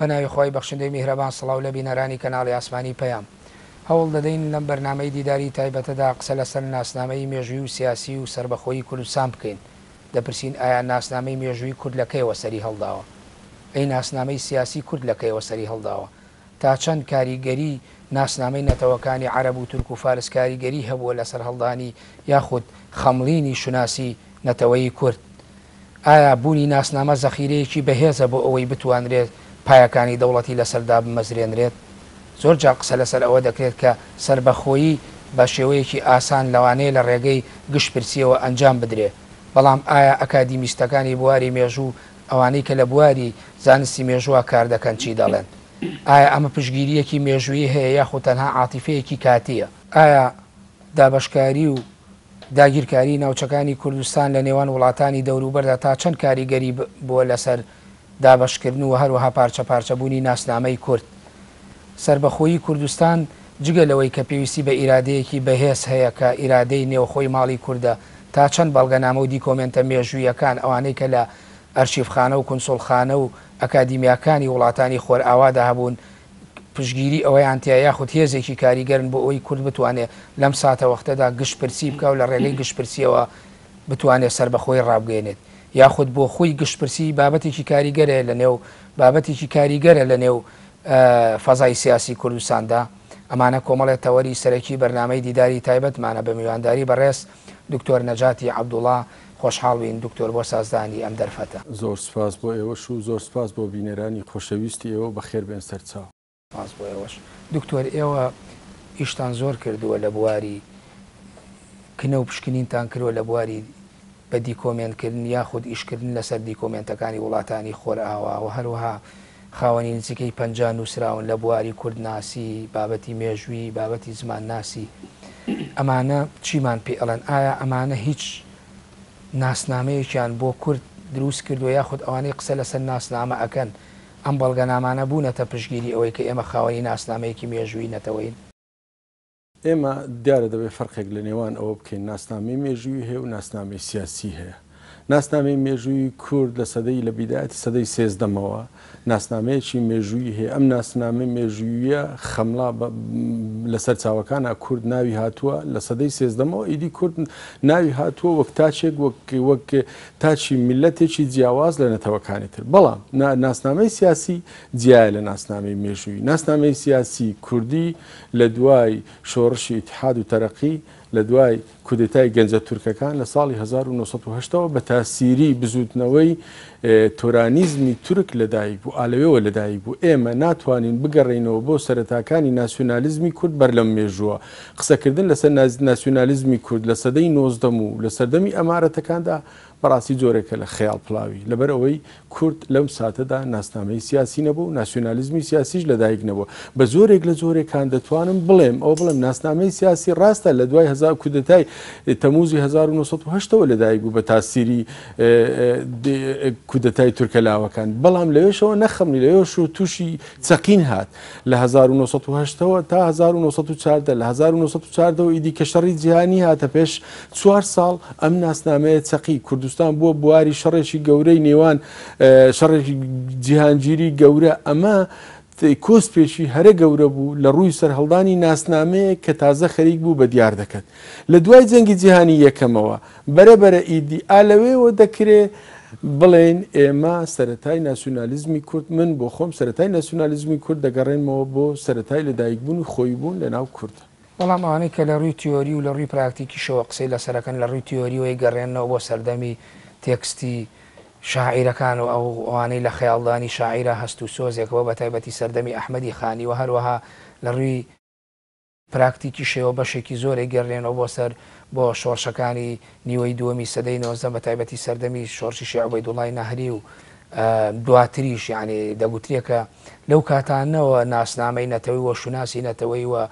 بەناوی خۆی بەخشندەی میهرەبان سڵاو لە بینەرانی کەناڵی ئاسمانی پەیام هەوڵ دەدەین لەم بەرنمەی دیداری تایبەتەدا قسە لەسەر ناسنامەی مێژوی و سیاسی و سربەخۆی کوردستان بکەین دەپرسین ئایا ناسنامەی مێژووی کوردلەکەیەوە سەری هەڵداوە ئەی ناسنامەی سیاسی کوردلەکەیەوە سەری هەڵداوە تا چەند کاریگەری ناسنامەی نەتەوەکانی عرب و تورک و فارس کاریگەری هەبووە لەسەر هەڵدانی یاخود خەمڵینی شوناسی نەتەوەی کورد ئایا بوونی ناسنامە زەخیرەیەکی بەهێزە بۆ ئەوەی بتوانرێت پایەکانی دەوڵەتی لەسەردا بمەزرێنرێت زۆر جا قسە لەسەر ئەوە دەکرێت کە سربەخۆیی بە شێوەیەکی ئاسان لەوانەیە لە ڕێگەی گشتپرسیەوە ئەنجام بدرێ بەڵام ئایا ئەکادیمیستەکانی بواری مێژوو ئەوانەی کە لە بواری زانستی مێژووە کار دەکەن چی دەڵێن ئایا ئەمە پشگیریەکی مێژووی هەیە یاخود تەنها عاتیفەیەکی کاتیە ئایا دابشکاری و داگیرکاری ناوچەکانی کوردستان لە نێوان وڵاتانی دەوروبەردا تا چەند کاریگەری بووە لەسەر دابشکردن و هەروەها پارچە پارچەبوونی ناسنامەی کورد سربەخۆیی کوردستان جگە لەوەی کە پێویستی بە ئیرادەیەکی بەهێز هەیە کە ئیرادەی نێوخۆی ماڵی کووردە تا چەند بەڵگەنامە و دیکۆمنتە مێژوویەکان ئەوانەی کە لە ئەرشیفخانە و کنسڵخانە و ئەکادیمیەکانی وڵاتانی خۆر ئاوادا هەبوون پشگیری ئەوەیان تیا یاخود هێزێکی کاریگەرن بۆ ئەوی کورد بتوانێت لەم ساتە وەختەدا گشتپرسی بکە و لە ڕێگەی گشتپرسیەوە بتوانێت سربەخۆی ڕابگەێنێت یاخود بۆ خۆی گشتپرسی بابەتێکی کاریگەرە لە نێو بابەتێکی کاریگەرە لە نێو فەزای سیاسی کوردستاندا ئەمانە کۆمەڵێت تەوەری سەرەکی بەرنامەی دیداری تایبەتمانە بە میوانداری بەڕێز دکتۆر نەجاتی عبدوڵا خۆشحاڵین دکتۆر بۆ سازدانی ئەم دەرفەتە زۆر سپاس بۆ ئێوەش و زۆر سپاس بۆ بینێرانی خۆشەویستی ئێوە بەخێر بێن سەرچاو پاس بۆ ئێوەش دکتۆر ئێوە ئیشتان زۆر کردووە لە بواری کنە و پشکنینتان کردوە لە بواری بە دیکۆمنتکردن یاخود ئیشکردن لەسەر دیکۆمنتەکانی وڵاتانی خۆرئاوا و هەروەها خاوەنی نزیکەی پنج نووسراون لە بواری کوردناسی بابەتی مێژووی بابەتی زمان ناسی ئەمانە چیمان پێ ئەڵەن ئایا ئەمانە هیچ ناسنامەیەکیان بۆ کورد دروست کردووە یاخود ئەوانەی قسە لەسەر ناسنامە ئەەکەن ئەم بەڵگەنامانە بوونەتە پشگیری ئەوەی کە ئێمە خاوەی ناسنامەیەکی مێژووی نەتەوەین ئێمە دیارە دەبێت فەرقێک لە نێوان ئەوە بکەین ناسنامەی مێژووی هەیە و ناسنامەی سیاسی هەیە ناسنامەی مێژووی کورد لە سەدەی لە بیداەتی سەدەی سێزدەمەوە ناسنامەیەکی مێژووی هەیە ئەم ناسنامە مێژوویە خەملا لەسەر چاوەکانە کورد ناوی هاتووە لە سەدەی سێزدەمەوە ئیدی کورد ناوی هاتووە وەک تاچێک وەک وەک تاچی میلەتێکی جیاواز لە نەتەوەکانی تر بەڵام ناسنامەی سیاسی جیایە لە ناسنامەی مێژووی ناسنامەی سیاسی کوردی لە دوای شۆڕشی اتحاد و تەرەقی لە دوای کودتای گەنجە تورکەکان لە ساڵی 1970 بە تاسیری بزوتنەوەی تۆرانیزمی تورک لەدایک بوو ئالەوەەوە لەدایک بوو ئێمە ناتوانین بگەڕینەوە بۆ سەرەتاکانی ناسیۆنالیزمی کورد بەر لەم مێژووە قسەکردن لەسەر ناسیۆنالیزمی کورد لە سەدەی 90 و لە سەردەمی ئەمارەتەکاندا بەڕاستی جۆرێکە لە خەیاڵ پلاوی لەبەر ئەوەی کورد لەم ساتەدا ناسنامەی سیاسی نەبوو و ناسیۆنالیزمی سیاسیش لەدایک نەبوو بە زۆرێک لە زۆرێکان دەتوانم بڵێم ئەو بڵێم ناسنامەی سیاسی ڕاستە لە دوای هزار کودتای تەموزی 1970ەوە لەدایک بوو بە تاسیری کودتای تورکەلاوەکان بەڵام لەوێشەوە نەخەمنی لەێش و تووشی چەقین هات لە 1970ەوە تا 1940 لە 1940 ئیدی کەشەڕی جیهانی هاتە پێش چوار ساڵ ئەم ناسنامەیە چەقی کوردستان کوردستان بووە بواری شەڕێکی گەورەی نێوان شەڕێکی جیهانگیری گەورە ئەمە کۆس پێشی هەرە گەورە بوو لە ڕووی سەررهڵدانی ناسنامەیە کە تازە خەریک بوو بە دیار دەکەن لە دوای جەنگی جیهانی یەکەمەوە بەرەبەرە ئیدی ئالەوەیەوە دەکرێت بڵێن ئێمە سەتای ناسیونالیزمی کورد من بۆ خۆم سەتای ناسیونالیزمی کورد دەگەڕێنمەوە بۆ سەتای لەدایکبوون و خۆی بوون لە ناو کوردە بەڵام ئەوانەی کە لە ڕووی تیۆری و لە ڕووی پراکتیکی شەوە قسەی لە سەرەکەن لە ڕووی تیۆریەوەی گەڕێنەوە بۆ سەردەمی تێکستی شاعیرەکان و ئەو ئەوانەی لە خەیاڵدانی شاعیرە هەست و سۆزێکەوە بە تایبەتی سەردەمی ئەحمەدی خانی و هەروەها لە ڕووی پراکتیکی شێوە بەشێکی زۆرەی گەڕێنەوە بۆ سەر بۆ شۆرشەکانی نیوەی دووەمی سەدەی نۆزە بە تایبەتی سەردەمی شۆرشی شێعبەی دوڵای نەهری و دواتریش یعنی دەگوترێکە لەو کاتانەوە ناسنامەی نەتەوەی وە شوناسی نەتەوەی وە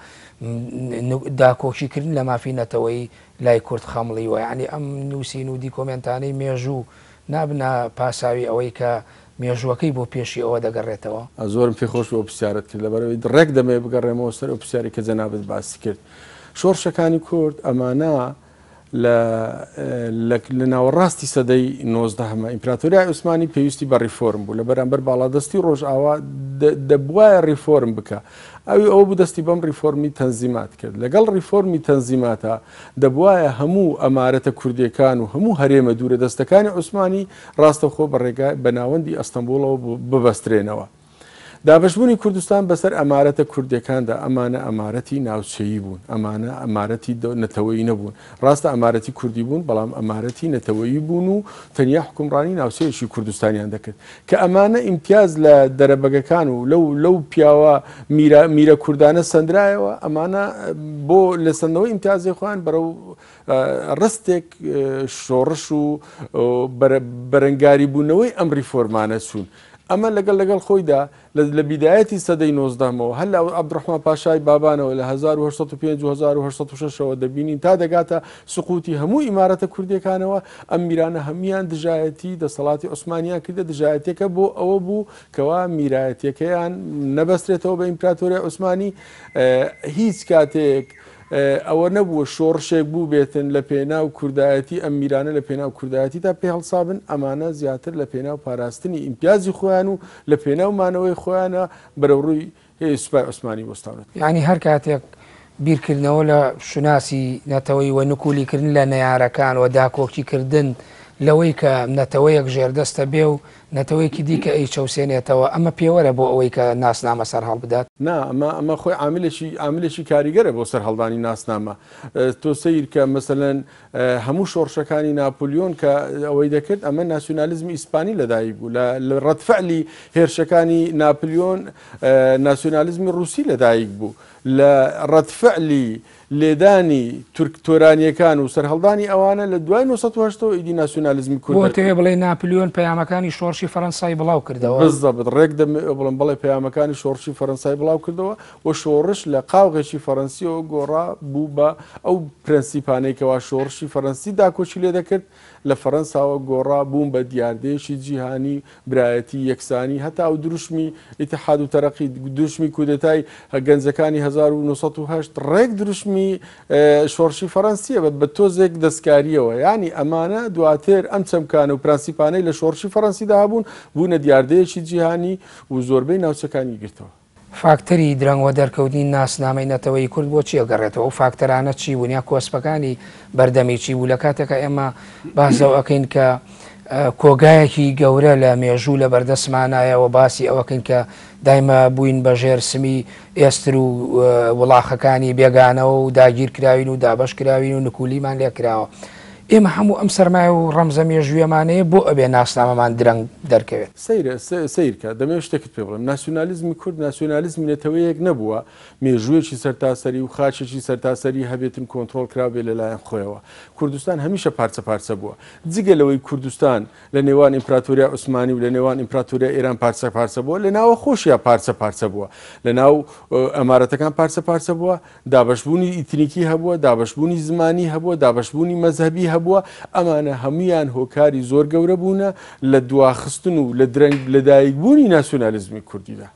داکۆکیکردن لە مافی نەتەوەی لای کورت خەمڵی وە ینی ئەم نووسین و دی کۆمنتانەی مێژوو نابنا پاساوی ئەوەی کە مێژوەکەی بۆ پێشی ئەوە دەگەڕێتەوە زۆرم پێخۆش بۆ پرسیارت کرد لەبەرەوەی ڕێک دەمێ بگەڕێمەوە سەر و پرسیاری کە جەنابێت باسی کرد. شۆڕشەکانی کورد ئەمانە لە ناوەڕاستی سەدەی نۆزدەهمە ئیمپراتۆریا عوسمانی پێویستی بە ریفۆرم بوو لە بەرامبەر باڵادەستی ڕۆژئاوا دەبواە ریفۆرم بکە ئەوی ئەوە بوو دەستی بەم ریفۆرمی تەنزیمات کرد لەگەڵ ریفۆرمی تەنزیماتە دەبواە هەموو ئەمارەتە کوردیەکان و هەموو هەرێمە دوورە دەستەکانی عوسمانی ڕاستەخۆ بە ڕێگای بە ناوەندی ئەستەمبولەوە ببەسترێنەوە دابشبوونی کوردستان بەسەر ئەمارەتە کوردەکاندا ئەمانە ئەمارەتی ناوچەیی بوون ئەمانە ئەمارەتی نەتەوەی نەبوون ڕاستە ئەمارەتی کوردی بوون بەڵام ئەمارەتی نەتەوەیی بوون و تەنیا حکومڕانی ناوچەیەشی کوردستانیان دەکرد کە ئەمانە ئیمتیاز لە دەرەبەگەکان و لەو لەو پیاوە میرە کوردانە سندرایەوە ئەمانە بۆ لە سندەوەی ئیمتیازی خوان بەرە ڕستێک شۆڕش و بەرەنگاری بوونەوەی ئەمری فۆرمانە چوون. ئەمە لەگەل لەگەڵ خۆیدا لە بیدایەتی سەدەی نۆزدامەوە هەل ئەبرحما پاشای بابانەوە لە 1950 دەبینین تا دەگاتە سقوتی هەموو ئیمارەتە کوردەکانەوە ئەم میرانە هەمویان دژایەتی دەسەڵاتی عوسمانیان کردە دژایەتەکە بۆ ئەوە بوو کەوا میرایەتەکەیان نەبەسترێتەوە بە ئیمپراتۆری عوسمانی هیچ کاتێک ئەوە نەبووە شۆڕشێک بوو بێتن لە پێنا و کوردایەتی ئەم میرانە لە پێنا و کوردایەتی تا پێ هەڵسابن ئەمانە زیاتر لە پێنا و پاراستنی ئیمپیازی خۆیان و لە پێنا و مانەوەی خۆیانە بەرەڕووی سوپای عوسمانی بستانت ینی هەر کاتێک بیرکردنەوە لە شناسی نەتەوەی وە نکولیکردن لە نەیارەکان و داکۆکیکردن لەوەی کە نەتەوەیەک ژێردەستە بێ و نەتەوەیکی دیکە ئەی چاوسێنێتەوە ئەمە پێوەرە بۆ ئەوەی کە ناسنامە سەر هەڵ بدات نا ئەمە ئەمە خۆی عاملێکی عاملێکی کاریگەرە بۆ سەر هەڵدانی ناسنامە تۆ سیر کە مثلەن هەموو شۆڕشەکانی ناپلیۆن کە ئەوەی دەکرد ئەمە ناسیۆنالیزمی ئیسپانی لەدایی بوو لە ڕەتفعلی هێرشەکانی ناپلیۆن ناسیۆنالیزمی رووسی لەدایک بوو لە ڕەتفعلی لێدانی تورکتۆرانیەکان و سەررهڵدانی ئەوانە لە دوای 1970 ئیدی ناسیۆنالیزم کوردێ بڵێ ناپلیۆن پەیامەکانی شۆرشی فەرەنسای بڵاو کردەوە بزەبت ڕێک بڵم بڵێ پەیامەکانی شۆرشی فەرەنسای بڵاو کردەوە و شۆڕش لە قاوغێکی فەرەنسیەوە گۆڕا بوو بە ئەو پرەنسیپانەیەکەوە شۆڕشی فەرەنسی داکۆچی لێ دەکرد لە فەرەنساوە گۆڕا بووم بە دیاردێشی جیهانی برایەتی یەکسانی هەتا ئەو دروشمی ئیتحاد و تەرەقی دروشمی کودەتای گەنجەکانی 1970 ڕێک دروشمی شۆرشی فەرەنسیە بە تۆزێک دەستکاریەوە ینی ئەمانە دواتر ئەم چەمکان و پرەنسیپانەی لە شۆرشی فەرەنسیدا بوون بوونە دیاردەیەکی جیهانی و زۆربەی ناوچەکانی گرتەوە فاکتەری درەنگوە دەرکەوتنی ناسنامەی نەتەوەی کورد بۆ چی ئەگەڕێتەوە و فاکتەرانە چی بوونیا کۆسپەکانی بەردەمی چی بوو لە کاتێکە ئێمە بازەوە ئەکەین کە کۆگایەکی گەورە لە مێژوو لە بەردەسمانایەوە باسی ئەوەکەن کە دایمە بووین بە ژێرسمی ئێستر و وڵاخەکانی بێگانەوە و داگیر کراوین و دابش کراوین و نکولیمان لێکراوە. ئێمە هەموو ئەم سەرمای و ڕەمزە مێژویەمانەیە بۆ ئەبێ ناسنامەمان درەنگ دەرکەوێت سیرە سیرکە دەمێ شتێکت پێ بڵم ناسیۆنالیزمی کورد ناسیۆنالیزم نێتەوەیەک نەبووە مێژوویەکی سەرتاسەری و خاچێکی سەرتاسەری هەبێتن کۆنتترۆل کراوێ لەلایەن خۆیەوە کوردستان هەمیشە پارچە پارچە بووە جگەلەوەی کوردستان لە نێوان ئیمپراتوریا عوسمانی و لە نێوان ئیمپراتوریا ئێران پارچە پارچە بووە لە ناوە خۆشیە پارچە پارچە بووە لە ناو ئەمارەتەکان پارچە پارچە بووە دابشبوونی ئیتنیکی هەبووە دابشبوونی زمانی هەبووە دابشبوونی مەذهبی هەبوو هەبووە ئەمانە هەمویان هۆکاری زۆر گەورە بوونە لە دواخستن و لە درنگ لەدایک بوونی ناسیۆنالیزمی کوردیدا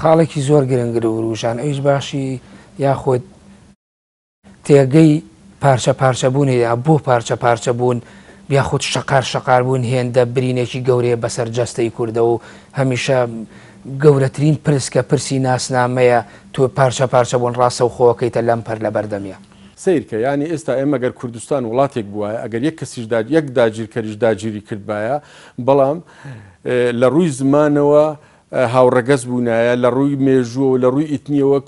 خاڵێکی زۆر گرنگرە وروژان ئەوش باشی یاخۆت تێگەی پارچە پارچە بوونی یا بۆ پارچە پارچە بوون یاخود شقار شقار بوون هێندە برینێکی گەورەیە بەسەر جەستەی کووردە و هەمیشە گەورەترین پرسکە پرسی ناسنامەیە تۆ پارچە پارچە بوون ڕاستە و خۆکەیتە لەم پەر لە بەردەمیە سیرکە ینی ئێستا ئێمە گەر کوردستان وڵاتێک بواە ئەگەر یەک کەسیشدا یەک داگیرکەریش داگیری کردبایە بەڵام لە ڕووی زمانەوە هاوڕەگەز بوونایە لە ڕووی مێژووە و لە ڕووی ئیتنیەوە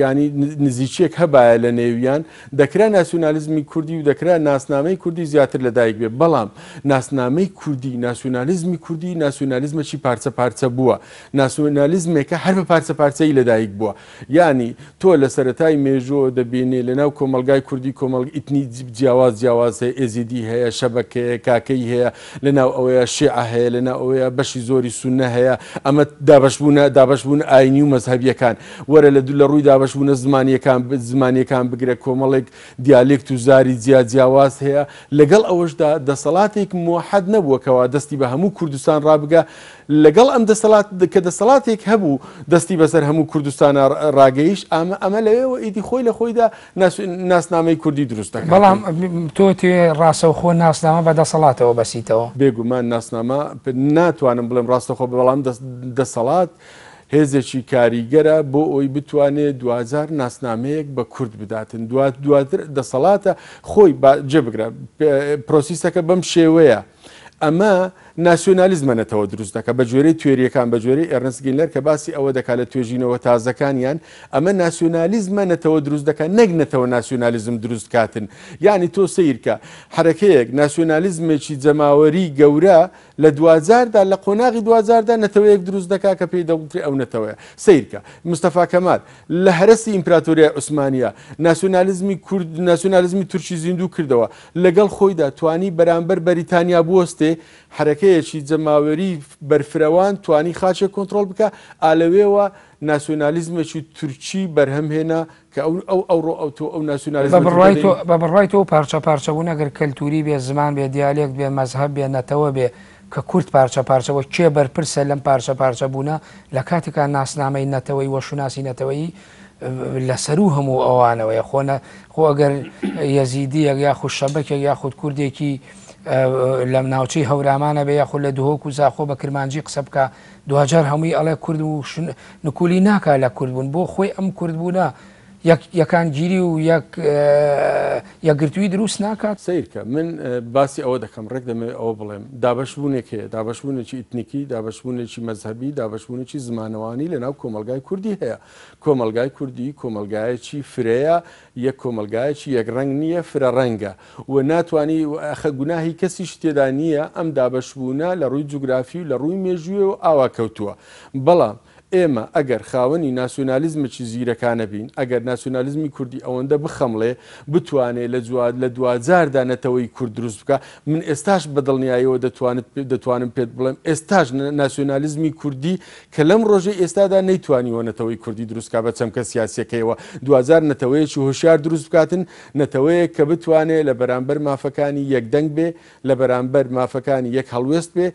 ینی نزیچێک هەبایە لە نێویان دەکرا ناسیۆنالیزمی کوردی و دەکرا ناسنامەی کوردی زیاتر لەدایک بێ بەڵام ناسنامەی کوردی ناسیۆنالیزمی کوردی ناسیۆنالیزمەکی پارچە پارچە بووە ناسیۆنالیزمێکە هەر بە پارچە پارچەی لەدایک بووە ینی تۆ لە سەتای مێژۆ دەبینێ لەناو کۆمەلگای کوردی کۆمەلگ ئیتنی جیاواز جیاواز هەیە ئێزیدی هەیە شەبکەیە کاکەی هەیە لەناو ئەوەیە شێع هەیە لەناو ئەوەیە بەشی زۆری سونە هەیە ئەمە دابشبوونە دابشبوون ئاینی و مەذهبیەکان وەرە لە دوو لە ڕووی دابشبوونە زمانیەکان زمانیەکان بگرە کۆمەڵێک دیالێکت و زاری جیا جیاواز هەیە لەگەڵ ئەوەشدا دەسەڵاتێک مۆحەد نەبووکەوە دەستی بە هەموو کوردستان ڕابگە لەگەڵ ئەم دەسەڵات کە دەسەڵاتێک هەبوو دەستی بەسەر هەموو کوردستانە ڕاگەیش ئەمە ئەمە لەوێەوە ئیدی خۆی لە خۆیدا ناسنامەی کوردی دروستە بەڵام تۆ تێ ڕاستە خۆ ناسنامە بە دەسەڵاتەوە بەسییتەوە بێگومان ناسنامە ناتوانم بڵێم ڕاستەخۆ بەڵام دەسەڵ سەڵات هێزێکی کاریگەرە بۆ ئەوی بتوانێت دوزار ناسنامەیەک بە کورد بداتن دواتر دەسەڵاتە خۆی جێبگرە پرۆسیسەکە بەم شێوەیە. ئەمە ناسیۆنالیزمەنەتەوە دروست دەکە بە جۆرەی توێریەکان بە جۆری ئەرنسگینلەر کە باسی ئەوە دەکات لە توێژینەوە تازەکانیان ئەمە ناسیۆنالیزمەنەتەوە دروست دەکە نەگنەتەوە ناسیۆنالیزم دروست کاتن یعنی تۆ سیرکە حرەکەیەک ناسیۆنالیزمێکی جەماوەری گەورە لە دوزاردا لە قۆناغی دوزاردا نەتەوەیەک دروست دەکا کە پێی دەڵتری ئەو نەتەوەە سیرکە مستەفا کەمات لە هەرسی ئیمپراتۆریای عوسمانیا ناسیۆنالیزمی کورد ناسیۆنالیزمی تورکی زیندوو کردەوە لەگەڵ خۆیدا توانی بەرامبەر بەریتانیا بوەستێ حرەکەیەکی جەماوەری بەرفرەوان توانی خاچە کۆنتترۆل بکە ئالەوێەوە ناسیۆنالیزمێکی تورکی بەرهەم هێنا کە ئەو ئەو ئەوڕۆ ئەو تۆ ئەو ناسیۆنالیزم بە بڕای تۆ پارچە پارچەبوو نەگەر کەلتوری بێ زمان بێ دیالێک بێ مەزهب بێ نەتەوە بێ کە کورت پارچە پارچەوە کێ بەرپرسە لەم پارچە پارچە بوونە لە کاتێکا ناسنامەی نەتەوەی وەشوناسی نەتەوەی لەسەر و هەموو ئەوانەوەی خۆنە خۆ ئەگەر یەزیدیەک یاخود شەبەکێک یاخود کوردێکی لەم ناوچی هەورامانە بێ یاخود لە دهۆک و زاخۆ بە کرمانجی قسە بکە دوجار هەمووی ئەڵێ کورد و نکولی ناکا لە کوردبوون بۆ خۆی ئەم کوردبووە یەکان گیری و یەکگرتووی دروست ناکات سیرکە من باسی ئەوە دەکەم ڕێک دەمێت ئەوە بڵێم دابشبوونێک هەیە دابشبوونێکی ئیتنیکی دابشبوونێکی مەذهبی دابشبوونێکی زمانەوانی لەناو کۆمەلگای کوردی هەیە کۆمەلگای کوردی کۆمەلگایەکی فرەیە یەک کۆمەلگایەکی یەکڕنگ نییە فرە ڕەنگە و ناتانی ئەخەگوناهی کەسیش تێدا نییە ئەم دابشبوونە لە ڕووی جوگرافی و لە ڕووی مێژوێ و ئاوا کەوتووە بەڵام ئێمە ئەگەر خاوەنی ناسیۆنالیزمەکی زیرەکانە بین ئەگەر ناسیۆنالیزمی کوردی ئەوەندە بخەمڵێ بتوانێت لە جواد لە دوزاردا نەتەوەی کورد دروست بکە من ئێستاش بەدڵنیایەوە دەتوانێت دەتوانم پێت بڵێم ئێستاش ناسیۆنالیزمی کوردی کە لەم ڕۆژەی ئێستادا نەیتوانیوە نەتەوەی کوردی دروستکە بە چەمکە سیاسەکەیەوە دوزار نەتەوەیەکی هۆشیار دروست بکاتن نەتەوەیە کە بتوانێت لە بەرامبەر مافەکانی یەکدەنگ بێ لە بەرامبەر مافەکانی یەک هەڵوێست بێ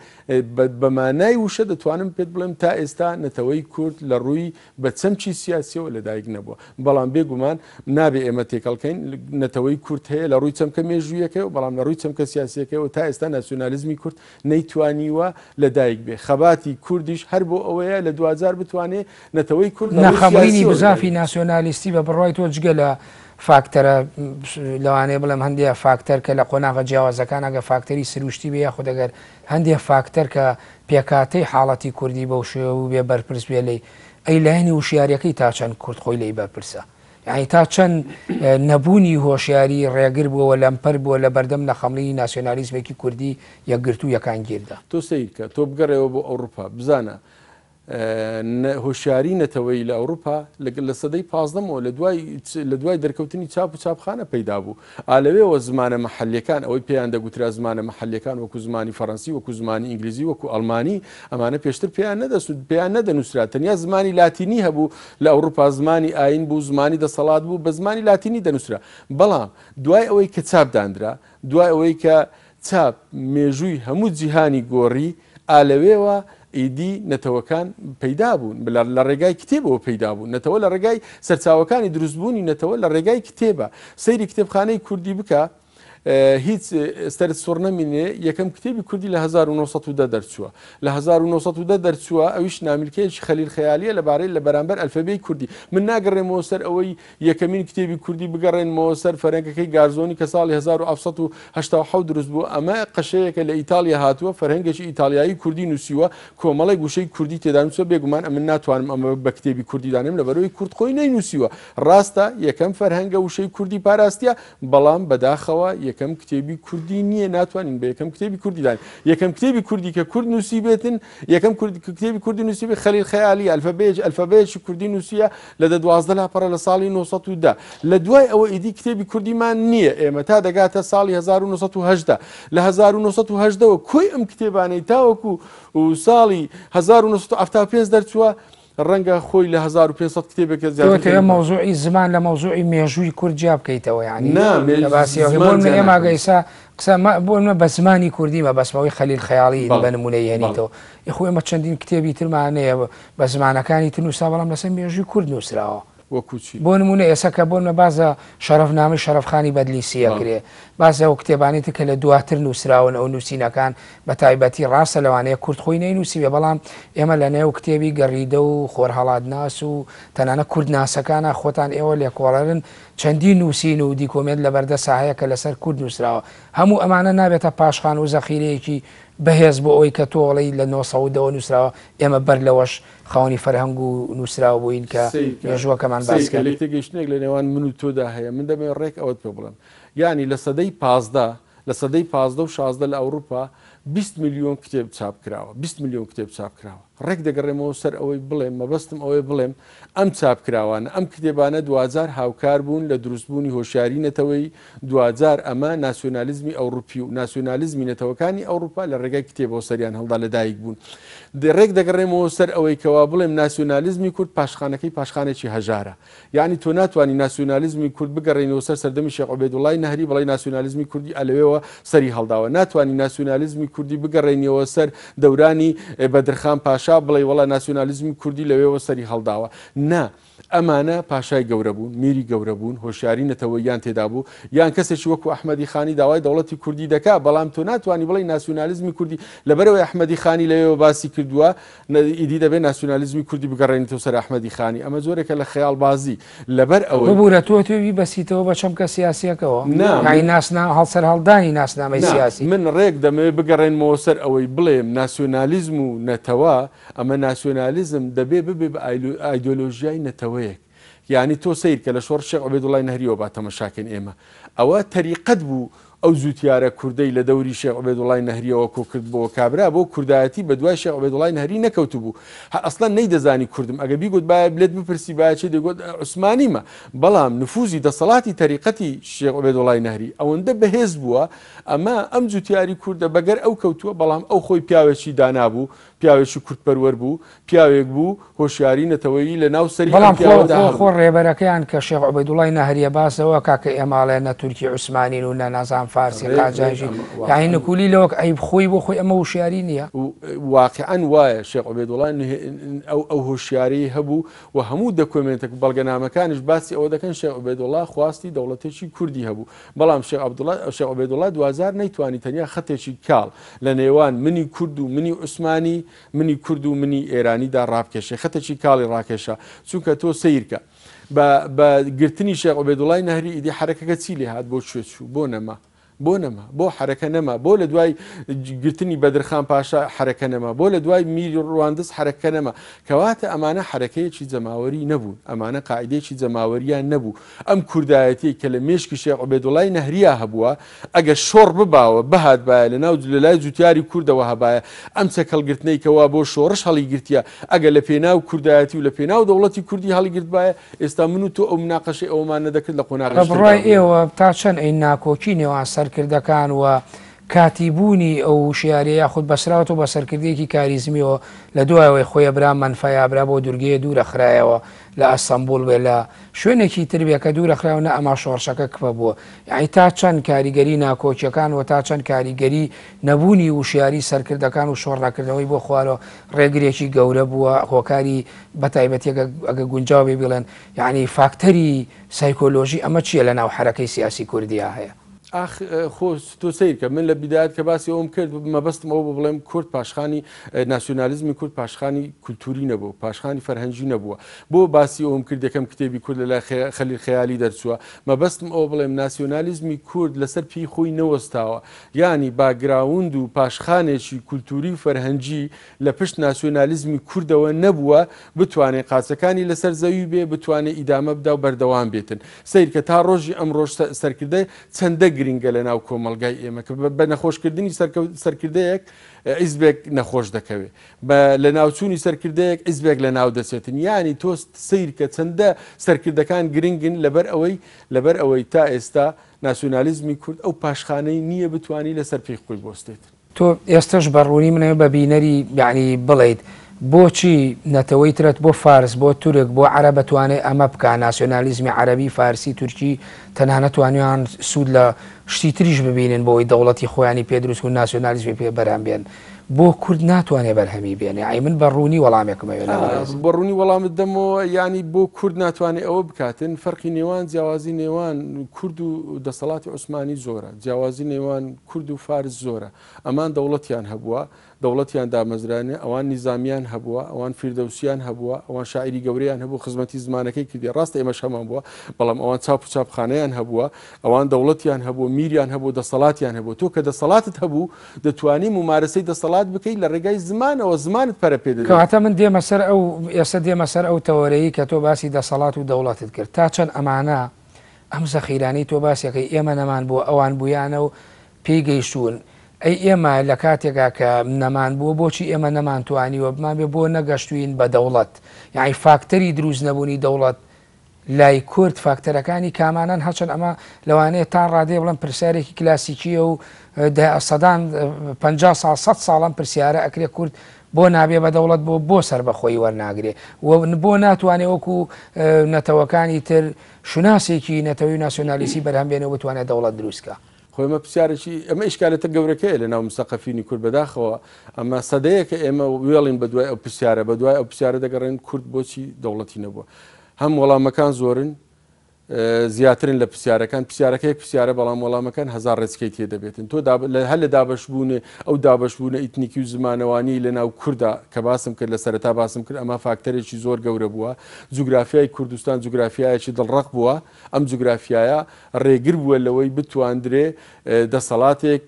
بەمانای وشە دەتوانم پێت بڵێم تا ئێستا نەتەوەی ئەندامەی کورد لە ڕووی بە چەمچی سیاسیەوە لەدایک نەبووە بەڵام بێگومان نابێ ئێمە تێکەڵکەین نەتەوەی کورت هەیە لە ڕووی چەمکە مێژوویەکەی و بەڵام لە ڕووی چەمکە سیاسەکەەوە تا ئێستا ناسیۆنالیزمی کورد نەیتوانیوە لەدایک بێ خەباتی کوردیش هەر بۆ ئەوەیە لە 2000 بتوانێت نەتەوەی کورد نەخەبینی بزافی ناسیۆنالیستی بە بڕای تۆ جگە لە فاکتەرە لەوانەیە بڵم هەندێک فاکتەر کە لە قۆناغە جیاوازەکان ئەگە فاکتەری سروشتی بە یاخود دەگەر هەندێک فاکتەر کە پێکاتەی حاڵەتی کوردی بەو شێ و بێ بەرپرس بێ لی ئەی لایەنی وشیاریەکەی تا چەند کورد خۆی لی بەرپرسە یعنی تا چەند نەبوونی هۆشیاری ڕێگر بووەوە لەمپەر بووە لە بەردەم لە خەمڵی ناسیۆنالیزمێکی کوردی یەکگرتو یەکان گیردا تۆ سیکە تۆ بگەڕێەوە بۆ ئەوروپا بزانە هۆشیاری نەتەوەی لە ئەوروپا لەگەل لە سەدەی پازدەمەوە لە دوای دەرکەوتنی چاپ و چاپخانە پەیدا بوو ئالەوێەوە زمانە محلەکان ئەوەی پێیان دەگوترا زمانە محلەکان وەکو زمانی فەڕەنسی وەکو زمانی ئینگلیزی وەکو ئەلمانی ئەمانە پێشتر پێیان نەدەسوود پێیان نەدەنووسرا تەنیا زمانی لاتینی هەبوو لە ئەوروپا زمانی ئاین بوو زمانی دەسەڵات بوو بە زمانی لاتینی دەنووسرا بەڵام دوای ئەوەی کە چاپدانرا دوای ئەوەی کە چاپ مێژووی هەموو جیهانی گۆڕی ئالەوێەوە ئیدی نەتەوەکان پەیدا بوون لە ڕێگای کتێبەوە پەیدا بوون نەتەوە لە ڕێگای سەرچاوەکانی دروستبوونی نەتەوە لە ڕێگای کتێبە سەیری کتێبخانەی کوردی بکە هیچ سەر سوڕ نەمینێ یەکەم کتێبی کوردی لە 1910 دەرچووە لە 1910 دەرچووە ئەویش نامیلکەیەکی خەلیل خەیالیە لەبارەی لە بەرامبەر ئەلفەبی کوردی من ناگەڕێمەوە سەر ئەوەی یەکەمین کتێبی کوردی بگەڕێنمەوە سەر فەرەنگەکەی گارزۆنی کە ساڵی 1970 دروست بوو ئەمە قشەیەکە لە ئیتالیا هاتووە فەرهنگێکی ئیتالیایی کوردی نووسیوە کۆمەڵی گوشەی کوردی تێدانوسە بێگومان ئەمن ناتوانم ئەمە بە کتێبی کوردیدانم لە بەرەوەی کورد خۆی نەینوسیوە ڕاستە یەکەم فەرهەنگە وشەی کوردی پاراستە بەڵام بەداخەوە یە یەکەم کتێبی کوردی نییە ناتوانین بە یەکەم کتێبی کوردیدان یەکەم کتێبی کوردی کە کورد نووسی بێتن یەکەم کتێبی کوردی نووسی بێ خەلی خەیالی ئەلفبێج ئەلفبێتشی کوردی نووسە لە دە دوازدە لاپەرە لە ساڵی 1970 لە دوای ئەوە ئیدی کتێبی کوردیمان نییە ئێمە تا دەگاتە ساڵی 1970 لە 1970ەوە کۆی ئەم کتێبانەی تاوەکو و ساڵی 1970 دەرچووە ڕەنگە خۆی لە 1500 کتێبێک زیاتر مەوزوعی زمان لە مەوزوعی مێژووی کورجیا بکەیتەوە ینی ئێماگەیسا قسە بۆمە بە زمانی کوردی بە بەسمەوەی خەلیل خەیاڵی بە نمونەی هێنیتەوە یخۆ ئمە چەندین کتێبی ترمانەیە بە زمانەکانی تنووسا بەڵام لەسەر مێژوی کورد نووسراوە وەکوچی بۆ نمونە ئێسەکە بۆنمە بازە شەرفنامە شەرفخانی بەدلیسیەکرێ بازە ئەو کتێبانێتی کە لە دواتر نووسراون ئەو نووسینەکان بە تایبەتی ڕاستە لەوانەیە کورتخۆی نەی نووسیێ بەڵام ئێمە لە نێو کتێبی گەڕیدە و خۆرهڵاتناس و تەنانە کوردناسەکانە خۆتان ئێوە لێکۆڵەرن چەندی نووسین و دیکۆمێت لە بەردە ساهەیە کە لەسەر کورد نووسراوە هەموو ئەمانە نابێتە پاشخان و زەخیرەیەکی بەهێز بۆ ئەوی کە تۆڵی لە 1970 نووسراوە ئێمە بەر لەوەش خاونی فەرهەنگ و نووسراوە بووین کە ێژوەکەمان باسکە تێگەشتێک لە نێوان من و تۆدا هەیە من دەمێ ڕێک ئەوت پێ بڵم ینی لە سەدەی پازدا لە سەدەی پازدە و شازدە لە ئەوروپا 20 میلیۆن کتێب چاپ کراوە 20 میلیۆن کتێب چاپ کراوە ڕێک دەگەڕێمەوە سەر ئەوەی بڵێم مەبەستم ئەوەی بڵێم ئەم چاپکراوانە ئەم کتێبانە دوزار هاوکار بوون لە دروستبوونی هۆشیاری نەتەوەی دوزار ئەمە ناسیۆنالیزمی ئەوروپی و ناسیۆنالیزمی نەتەوەکانی ئەوروپا لە ڕێگای کتێبەوە سەریان هەڵدا لەدایک بوون ڕێک دەگەڕێمەوە سەر ئەوەی کەوا بڵێم ناسیۆنالیزمی کورد پاشخانەکەی پاشخانێکی هەژارە یعنی تۆ ناتوانانی ناسیۆنالیزمی کورد بگەڕێنەوە سەر سەردەمی شێقبێت وڵی نهری بڵی ناسیۆنالیزمی کوردی ئەلەوەوە سەری هەڵداوە ناتوانانی ناسیۆنالیزمی کوردی بگەڕێنیەوە سەر دەورانی بەدرخان پاشا بڵێ وڵە ناسیۆنالیزمی کوردی لەوێەوە سەری هەڵداوە نه. ئەمانە پاشای گەورە بوون میری گەورە بوون هۆشیاری نەتەوە یان تێدا بوو یان کەسێکی وەکو ئەحمەدی خانی داوای دەوڵەتی کوردی دەکا بەڵام تۆ ناتوانانی بڵی ناسیۆنالیزمی کوردی لەبەرەوەی ئەحمەدی خانی لەوێ باسی کردووە ئیدی دەبێت ناسیۆنالیزمی کوردی بگەڕێنیتەوە سەر ئەحمەدی خانی ئەمە زۆرێکە لە خەیاڵ بازی لەبەر ئەوە بوورە تۆ توێوی بەسییتەوە بە چەم کە سیاسیەکەەوە ناسنا هەڵسەر هەڵدانی ناسنامەی سیاسی من ڕێک دەمەوێت بگەڕێنمەوە سەر ئەوەی بڵێم ناسیۆنالیزم و نەتەوە ئەمە ناسیۆنالیزم دەبێ ببێ بە ئایدۆلۆژیای نەتەوەی شێوەیەک یعنی تۆ سیر کە لە شۆڕ شێق عبێدوڵای نهریەوە با تەمەشاکەن ئێمە ئەوە تەریقەت بوو ئەو زووتیارە کوردەی لە دەوری شێق عبێدوڵای نهریەوە کۆکرد بۆ کابرا بۆ کوردایەتی بە دوای شێق عبێدوڵای نهری نەکەوت بوو ئەسڵەن نەیدەزانی کوردم ئەگە بیگوت باە بلێت بپرسی باچێ دەگوت عوسمانیمە بەڵام نفوزی دەسەڵاتی تەریقەتی شێق عبێدوڵای نهری ئەوەندە بەهێز بووە ئەمە ئەم زووتیاری کووردە بەگەر ئەو کەوتووە بەڵام ئەو خۆی پیاوێکی دانابوو پیاوێکی کورتپەروەەر بوو پیاوێک بوو هۆشیاری نەتەوەی لە ناو سەری خۆ ڕێبەرەکەیان کە شێخ عبێ دوڵی نەهریە باسەوە کاکە ئێماڵێ نە تورکی عوسمانین و نەنازان فارسی قاجاژی یاهی نکولی لەوەک ئەی خۆی بۆ خۆی ئەمە وشیاری نییە واقعەن وایە شێخ عبێ دوڵان ئەو ئەو هۆشیاری هەبوو و هەموو دەکومنتێک بەڵگەنامەکانش باسی ئەوە دەکەن شێخ عبێ دوڵا خواستی دەوڵەتێکی کوردی هەبوو بەڵام شێخ عبدڵ شێخ عبێ دوڵا دوزار نەیتوانی تەنیا خەتێکی کاڵ لە نێوان منی کورد و منی عوسمانی منی کورد و منی ئێرانیدا ڕابکێشێ خەتەکی کاڵی ڕاکێشە چونکە تۆ سیرکە بە گرتنی شێ عبێدوڵای نهری ئیدی حرەکەەکە چیلی هاات بۆ شوێت بۆ نەما بۆ نەما بۆ حرەکە نەما بۆ لە دوای گرتنی بەدرخان پاشا حرەکە نەما بۆ لە دوای میری ڕواندس حرەکە نەما کەواتە ئەمانە حرەکەیەکی جەماوەری نەبوون ئەمانە قاعدێکی جەماوەریان نەبوو ئەم کوردایەتی کە لە مێشکی شێ عبێدوڵای نەهریا هەبووە ئەگە شۆڕ بباوە بەهات باە لە ناو لە لای جوتیاری کوردەوە هەبایە ئەم چەکەلگرتنەیەوە بۆ شۆڕش هەڵی گرتیە ئەگە لە پێناو کوردایەتی و لە پێناو دەوڵەتی کوردی هەڵیگرت باە ئێستا من و تۆ ئەو مناقەشی ئەومان نەدەکرد لە قۆناغ ڕای ئێوە تا چەند ئەی ناکۆکی نێوان سەر بەسەرکردەکان و کاتیبوونی ئەو شیارە یاخود بەسرات و بەسەرکردێکی کاریزمیەوە لە دوایەوەی خۆیە برا منفەیابرا بۆ دوورگەیە دوورە خراەوە لە ئەسمبول بێ لە شوێنێکی تربیەکە دوورە خراوە نە ئەما شۆڕشەکە کپە بووە یعنی تا چەند کاریگەری ناکۆچیەکان و تا چەند کاریگەری نەبوونی وشیاری سەرکردەکان و شۆڕناکردنەوەی بۆ خوارەوە ڕێگرێکی گەورە بووە هۆکاری بەتایبەتێک ئەگە گونجاوی بڵێن یعنی فاکتەری سایکۆلۆژی ئەمە چییە لە ناو حرەکەی سیاسی کوردیا هەیە تۆ سیرکە من لە بیدات کە باسی ئەوم کرد مەبەستم ئەو بە بڵێم کورد پاشخانی ناسیۆنالیزمی کورد پاشخانی کولتوری نەبوو پاشخانی فەرهەنجی نەبووە بۆ باسی ئەوم کرد یەکەم کتێبی کورد لە لای خەلی خەیالی دەرچووە مەبەستم ئەو بڵێم ناسیۆنالیزمی کورد لەسەر پێی خۆی نەوەستاوە ینی باگراوند و پاشخانێکی کولتوری فەرهەنجی لە پشت ناسیۆنالیزمی کوردەوە نەبووە بتوانێت قاچەکانی لەسەر زەوی بێ بتوانێت ئیدامە بدا و بەردەوام بێتن سیر کە تا ڕۆژی ئەم ڕۆژ سەرکردە چەندە گرنگە لە ناو کۆمەلگای ئێمە کە بە نەخۆشکردنی سەرکردەیەک ئیزبێک نەخۆش دەکەوێت لە ناوچوونی سەرکردەیەک ئیزبێک لە ناو دەچێتن ینی تۆست سیر کە چەندە سەرکردەکان گرنگن لەبەر ئەوەی لەبەر ئەوەی تا ئێستا ناسیۆنالیزمی کورد ئەو پاشخانەی نییە بتانی لە سەرپی خۆی بۆستێت. تۆ ئێستش بەڕووی منێ بە بینەری یعنی بڵیت. بۆچی نەتەوەی ترێت بۆ فارس بۆ تورک بۆ عرە بەتوانێت ئەمە بکە ناسیۆنالیزمی عربی فارسی تورکی تەنانەتوانیان سوود لە شتی تریش ببینن بۆی دەوڵەتی خۆیانی پێدروست و ناسیۆنالیزمی پێ بەرامبیان بۆ کورد ناتوانێت بەرهەمی بێنێ ئای من بەڕوونی وەڵامێکمەوێت بەڕوونی وەڵامت دەمەوە ینی بۆ کورد ناتوانێت ئەوە بکاتن فەرقی نێوان جیاوازی نێوان کورد و دەسەڵاتی عوسمانی زۆرە جیاوازی نێوان کورد و فارس زۆرە ئەمان دەوڵەتیان هەبووە دەوڵەتیان دامەزرانێ ئەوان نیزامیان هەبووە ئەوان فیردەوسیان هەبووە ئەوان شاعری گەوریان هەبوو خزمەتی زمانەکەی کردی ڕاست ئێمە شەمان بووە بەڵام ئەوان چاپ و چاپخانەیان هەبووە ئەوان دەوڵەتیان هەبوو میریان هەبوو دەسەڵاتیان هەبوو تۆ کە دەسەڵاتت هەبوو دەتوانی ممارەسەی دەسەڵات بکەیت لە ڕێگای زمانەوە زمانت پەرە پێدەکەواتە من دێمە سەر ئەو ئێستا دێمە سەر ئەو تەوەرەیە کە تۆ باسی دەسەڵات و دەوڵاتت کرد تا چەند ئەمانە ئەم زەخیرانی تۆ باسیەکەی ئێمە نەمان بوو ئەوان بوویانە و پێی گەیشتون ئەی ئێمە لە کاتێکا کە نەمان بووە بۆچی ئێمە نەمانتوانیوە بمان بێ بۆ نەگەشتوین بە دەوڵەت یعنی فاکتەری دروست نەبوونی دەوڵەت لای کورد فاکتەرەکانی کامانان هەچەن ئەمە لەوانەیە تا ڕادێ بڵم پرسیارێکی کلاسیکیە و سەدان 50 سال 100 ساڵان پرسیارە ئەکرێ کورد بۆ نابێ بە دەوڵەت بۆ بۆ سەر بەخۆی وەرناگرێ بۆ ناتوانێت وەکو نەتەوەکانی تر شناسێکی نەتەوەی ناسیۆنالیسی بەرهەمبێنەوە بتوانێت دەوڵەت دروستکە خۆمە پرسیارێکی ئەمە ئشکالێتە گەورەکەی لە ناو مستەقەفینی کورد بەداخەوە ئەمە سەدەیەکە ئێمە وێڵین بە دوای ئەو پرسیارە بە دوای ئەو پرسیارە دەگەڕێن کورد بۆچی دەوڵەتی نەبووە هەم وەڵامەکان زۆرن زیاترن لە پرسیارەکان پرسیارەکەی پرسیارە بەڵام وەڵامەکان هزار ڕێچکەی تێدەبێتن تۆ هەل لە دابشبوونێ ئەو دابشبوونە ئیتنیکی و زمانەوانی لە ناو کووردا کە باسم کرد لە سەرتا باسم کرد ئەمە فاکتەرێکی زۆر گەورە بووە جوگرافیای کوردستان جوگرافیایەکی دڵڕق بووە ئەم جوگرافیایە ڕێگر بووە لەوەی بتواندرێ دەسەڵاتێک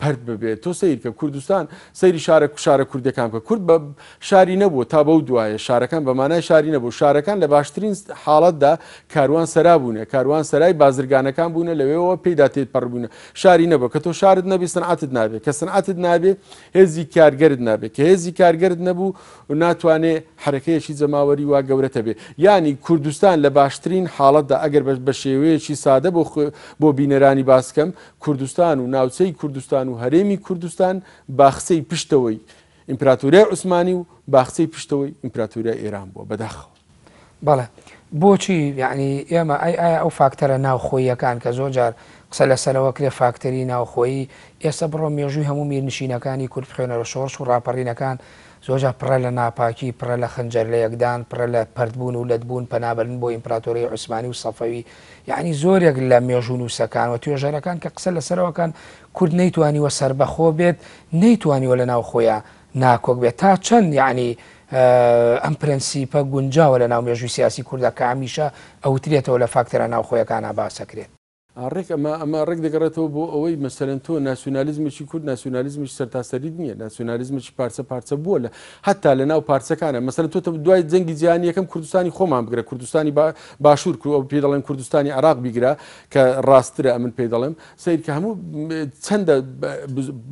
پرد ببێت تۆ سیر کە کوردستان سەیری شارە شارە کوردەکان کە کورد بە شاری نەبوو تا بەو دوایە شارەکان بەمانای شاری نەبوو شارەکان لە باشترین حاڵەتدا کاروان کاروان سەرا بوونێ کاروان سەرای بازرگانەکان بوونە لەوێەوە پیدا تێت پڕبوونە شاری نەبە کە تۆ شارت نەبی سنعاتت نابێت کە سنعاتت نابێ هێزی کارگەرت نابێت کە هێزی کارگەرت نەبوو ناتوانێ حرەکەیەکی جەماوەری وا گەورەتە بێ ینی کوردستان لە باشترین حاڵەتدا ئەگەر بە شێوەیەکی سادە بۆ بۆ بینەرانی باسکەم کوردستان و ناوچەی کوردستان و هەرێمی کوردستان باخسەی پشتەوەی ئیمپراتوریای عوسمانی و باخچەی پشتەوەی ئیمپراتوریای ئێران بووە بەداخەوە. بەڵێ. بۆچی یعنی ئێمە ئای ئایا ئەو فاکتەرە ناوخۆیەکان کە زۆجار قسە لەسەرەوە کرێ فاکتەری ناوخۆیی ئێستا بڕۆ مێژووی هەموو میرنشینەکانی کورد خوێنەرە شۆرش و ڕاپەڕینەکان زۆجار پڕە لە ناپاکی پڕە لە خنجەر لە یەکدان پڕە لە پردبوون و لەتبوون پەنابن بۆ ئیمپراتۆری عوسمانی و سەفەوی یعنی زۆرێک لە مێژون و سەکان و توێژەرەکان کە قسە لەسەرەوەکان کورد نەیتوانیوە سربەخۆ بێت نەیتوانیوە لە ناوخۆیە ناکۆک بێت تا چەند یعنی ئەم پرەنسیپە گونجاوە لە ناو مێژوی سیاسی کووردا کە ئامیشە ئەوترێتەوە لە فاکتەرە ناوخۆیەکانە باسەکرێت ڕێک ئەمە ئەمە ڕێک دەگەڕێتەوە بۆ ئەوەی مەسەرەن تۆ ناسیۆنالیزمێکی کورد ناسیۆنالیزمش سەرتاسەری نییە ناسیۆنالیزمش پارچە پارچە بووە لە حتا لە ناو پارچەکانە مەسەر تۆ دوای جەنگی جیانی یەکەم کوردستانی خۆمان بگرە کوردستانی باشوور کو ئەو پێ دەڵێن کوردستانی عراق بیگرە کە ڕاسترە ئەمن پێ دەڵێم سیر کە هەموو چەندە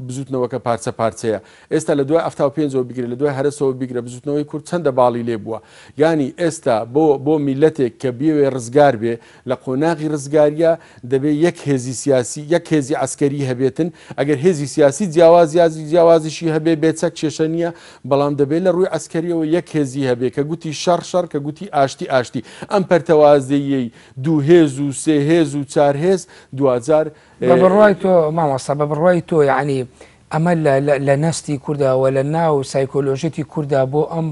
بزوتنەوەکە پارچە پارچەیە ئێستا لە دوای ئەفتا پێنجەوە بگرێت لە دوای هەرسەوە بگرە بزوتنەوەی کورد چەندە باڵی لێ بووە ینی ئێستا بۆ بۆ میلەتێک کە بێوێ ڕزگار بێ لە قۆناغی ڕزگاریە دەبێت یەک هێزی سیاسی یەک هێزی ئەسکەری هەبێتن ئەگەر هێزی سیاسی جیاواز یازی جیاوازیشی هەبێ بێچەک کێشە نییە بەڵام دەبێت لە ڕووی ئەسکەریەوە یەک هێزی هەبێ کە گوتی شەڕ شەر کە گوتی ئاشتی ئاشتی ئەم پەرتەوازەیەی دوو هێز و سێ هێز و چار هێز دوجار بڕای تۆ مامەستا بە بڕای تۆ یعنی ئەمە لە نستی کووردەوە لە ناو سایکۆلۆژێتی کووردا بۆ ئەم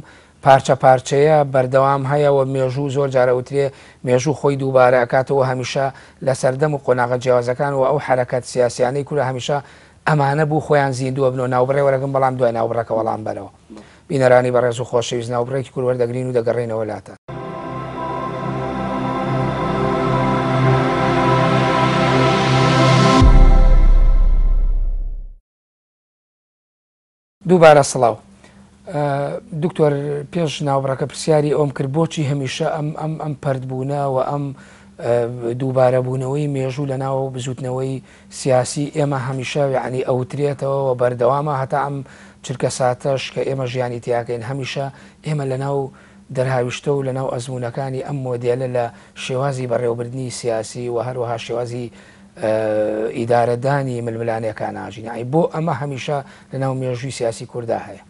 پارچە پارچەیە بەردەوام هەیەەوە مێژوو زۆر جارەوترێ مێژوو خۆی دووبارە ئەکاتەوە هەمیشە لە سەردەم و قۆناغە جیاوازەکان و ئەو حرکەت سیاسیانەی کورە هەمیشە ئەمانە بوو خۆیان زیندووە بنەوە ناوبڕێ وەرەگەم بەڵام دوای ناوبڕەکە وەڵام بەرەوە بینەرانی بە ڕێز و خۆشەویست ناوبڕێکی کووردەگرین و دەگەڕێنەوە لاتە. دووبارە سڵاو. دکتۆر پێش ناوبڕەکە پرسیاری ئۆم کرد بۆچی هەمیشە ئەم ئەم ئەم پردبوونە و ئەم دووبارەبوونەوەی مێژوو لە ناو بزوتنەوەی سیاسی ئێمە هەمیشەوی عنی ئەوترێتەوە و بەردەوامە هەتا ئەم چرکە ساتەش کە ئێمە ژیانی تیاکەین هەمیشە ئێمە لە ناو دەرهاویشتە و لە ناو ئەزمونونەکانی ئەم مۆدیێلە لە شێوازی بەڕێوەبردننی سیاسی و هەروەها شێوازی ئیدارەدانی ململانەکان ناژین ئای بۆ ئەمە هەمیشە لە ناو مێژووی سیاسی کووردا هەیە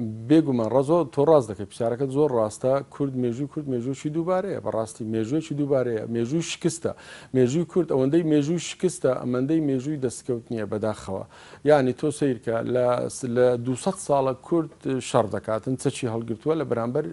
بێگومان ڕزۆ تۆ ڕاست دەکەی پرسیارەکە زۆر ڕاستە کورد مێژوی کورد مێژوشی دووبارەیە بەڕاستی مێژوێکی دووبارەیە مێژوی شکستە مێژوی کورد ئەوەندەی مێژوی شکستە ئەمەندەی مێژووی دەستکەوت نییە بەداخەوە یعنی تۆ سیرکە لە 200 ساڵە کورد شەڕ دەکاتن چەچی هەڵگرتووە لە بەرامبەر